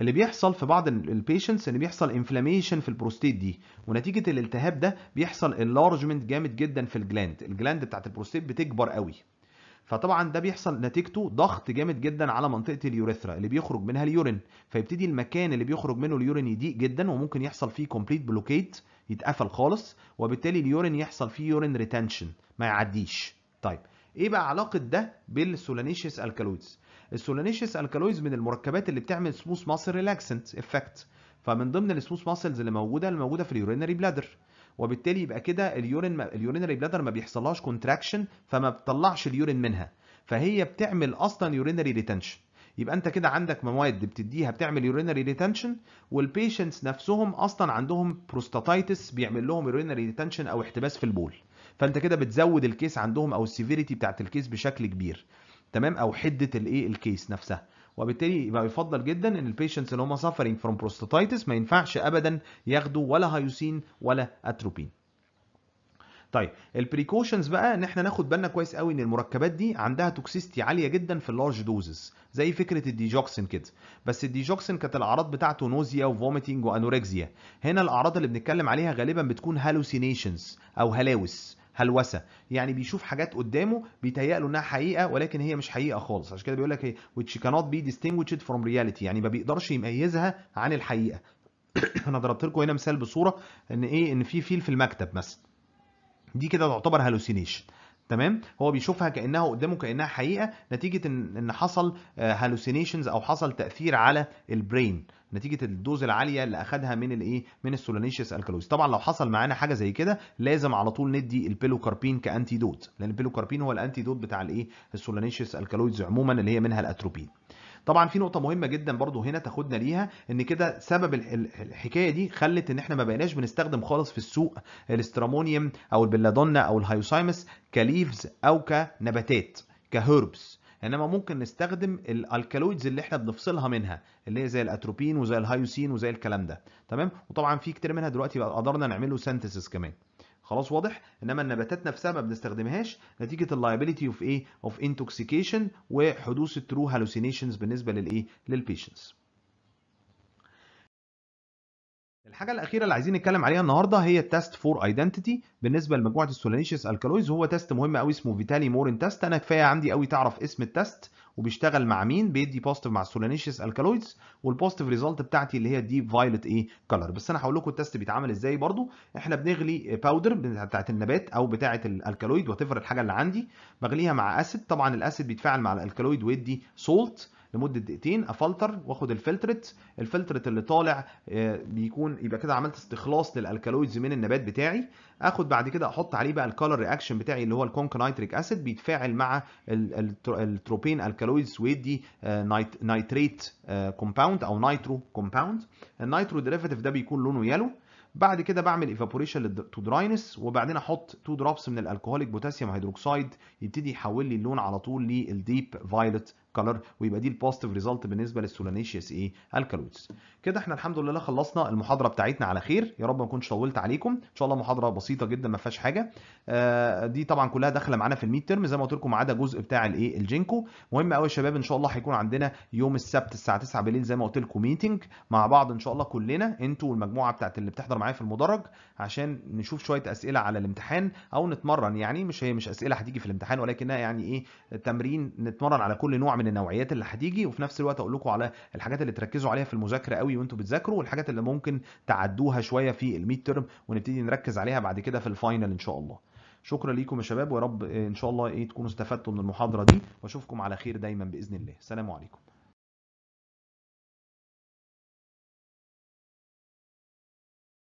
اللي بيحصل في بعض البيشنتس ان بيحصل انفلاميشن في البروستيت دي ونتيجه الالتهاب ده بيحصل انلارجمنت جامد جدا في الجلاند الجلاند بتاعت البروستيت بتكبر قوي فطبعا ده بيحصل نتيجته ضغط جامد جدا على منطقه اليوريثرا اللي بيخرج منها اليورين فيبتدي المكان اللي بيخرج منه اليورين يضيق جدا وممكن يحصل فيه كومبليت بلوكيت يتقفل خالص وبالتالي اليورين يحصل فيه يورين ريتنشن ما يعديش طيب ايه بقى علاقه ده بالسولانيشيس الكالويدز السولانيشيس الكالويز من المركبات اللي بتعمل سموث ماسل ريلاكسنت افكت فمن ضمن السموث ماسلز اللي موجوده اللي موجوده في اليورينري بلادر وبالتالي يبقى كده اليورين اليورينري بلادر ما بيحصلهاش كونتراكشن فما بتطلعش اليورين منها فهي بتعمل اصلا يورينري ريتنشن يبقى انت كده عندك مواد بتديها بتعمل يورينري ريتنشن والبيشنتس نفسهم اصلا عندهم بروستاتايتس بيعمل لهم يورينري ريتنشن او احتباس في البول فانت كده بتزود الكيس عندهم او السيفيريتي بتاعت الكيس بشكل كبير تمام او حده الايه الكيس نفسها وبالتالي يبقى يفضل جدا ان البيشنتس اللي هم سافرين فروم بروستاتيتس ما ينفعش ابدا ياخدوا ولا هيوسين ولا اتروبين طيب البريكوشنز بقى ان احنا ناخد بالنا كويس قوي ان المركبات دي عندها توكسيستي عاليه جدا في اللارج دوزز زي فكره الديجوكسين كده بس الديجوكسين كانت الاعراض بتاعته نوزيا وفوميتنج وانوركزيا هنا الاعراض اللي بنتكلم عليها غالبا بتكون هالوسينيشنز او هلاوس هلوسه يعني بيشوف حاجات قدامه بيتهيأ له انها حقيقه ولكن هي مش حقيقه خالص عشان كده بيقول لك إيه، which cannot be distinguished from reality يعني ما بيقدرش يميزها عن الحقيقه انا ضربت لكم هنا مثال بصوره ان ايه ان في فيل في المكتب مثلا دي كده تعتبر هلوسينيشن تمام هو بيشوفها كانها قدامه كانها حقيقه نتيجه ان ان حصل هالوسينيشنز آه، او حصل تاثير على البرين نتيجه الدوز العاليه اللي اخدها من الايه من السولانيشيس الكالوز طبعا لو حصل معانا حاجه زي كده لازم على طول ندي البيلوكاربين كانتيدوت لان البيلوكاربين هو الانتيدوت بتاع الايه السولانيشيس الكالويدز عموما اللي هي منها الاتروبين طبعا في نقطه مهمه جدا برضو هنا تاخدنا ليها ان كده سبب الحكايه دي خلت ان احنا ما بقيناش بنستخدم خالص في السوق الاسترامونيوم او البلادونا او الهيوسايمس كليفز او كنباتات كهربس انما ممكن نستخدم الالكالويدز اللي احنا بنفصلها منها اللي هي زي الاتروبين وزي الهايوسين وزي الكلام ده تمام وطبعا في كتير منها دلوقتي بقى قدرنا نعمله سنتسيس كمان خلاص واضح انما النباتات نفسها ما بنستخدمهاش نتيجه اللايبيليتي اوف ايه اوف انتوكسيكيشن وحدوث الترو هالوسينيشنز بالنسبه للايه للبيشنتس الحاجة الأخيرة اللي عايزين نتكلم عليها النهاردة هي التست فور ايدنتيتي بالنسبة لمجموعة السولانيشيس الكالويز هو تست مهم قوي اسمه فيتالي مورين تست أنا كفاية عندي قوي تعرف اسم التست وبيشتغل مع مين بيدي بوزيتيف مع السولانيشيس الكالويدز والبوزيتيف ريزلت بتاعتي اللي هي الديب فايلت ايه كلر بس انا هقول لكم التست بيتعمل ازاي برضو احنا بنغلي باودر بتاعت النبات او بتاعه الالكالويد وات الحاجه اللي عندي بغليها مع اسيد طبعا الاسيد بيتفاعل مع الالكالويد ويدي سولت لمده دقيقتين افلتر واخد الفلترت الفلترت اللي طالع آه، بيكون يبقى كده عملت استخلاص للالكالويدز من النبات بتاعي اخد بعد كده احط عليه بقى الكالر رياكشن بتاعي اللي هو الكونك نايتريك اسيد بيتفاعل مع التروبين الكالويدز ويدي نايتريت آه، كومباوند آه، او نايترو كومباوند النايترو ديريفاتيف ده بيكون لونه يلو بعد كده بعمل ايفابوريشن تو دراينس وبعدين احط 2 دروبس من الالكوهوليك بوتاسيوم هيدروكسيد يبتدي يحول لي اللون على طول للديب فايلت كلر ويبقى دي البوزيتيف ريزلت بالنسبه للسولانيشيس ايه الكالويدز كده احنا الحمد لله خلصنا المحاضره بتاعتنا على خير يا رب ما اكونش طولت عليكم ان شاء الله محاضره بسيطه جدا ما فيهاش حاجه آه دي طبعا كلها داخله معانا في الميد ترم زي ما قلت لكم ما عدا جزء بتاع الايه الجينكو مهم قوي يا شباب ان شاء الله هيكون عندنا يوم السبت الساعه 9 بالليل زي ما قلت لكم ميتنج مع بعض ان شاء الله كلنا انتوا والمجموعه بتاعت اللي بتحضر معايا في المدرج عشان نشوف شويه اسئله على الامتحان او نتمرن يعني مش هي مش اسئله هتيجي في الامتحان ولكنها يعني ايه تمرين نتمرن على كل نوع من النوعيات اللي هتيجي وفي نفس الوقت اقول لكم على الحاجات اللي تركزوا عليها في المذاكره قوي وانتم بتذاكروا والحاجات اللي ممكن تعدوها شويه في الميد ترم ونبتدي نركز عليها بعد كده في الفاينل ان شاء الله شكرا ليكم يا شباب ويا رب ان شاء الله ايه تكونوا استفدتوا من المحاضره دي واشوفكم على خير دايما باذن الله سلام عليكم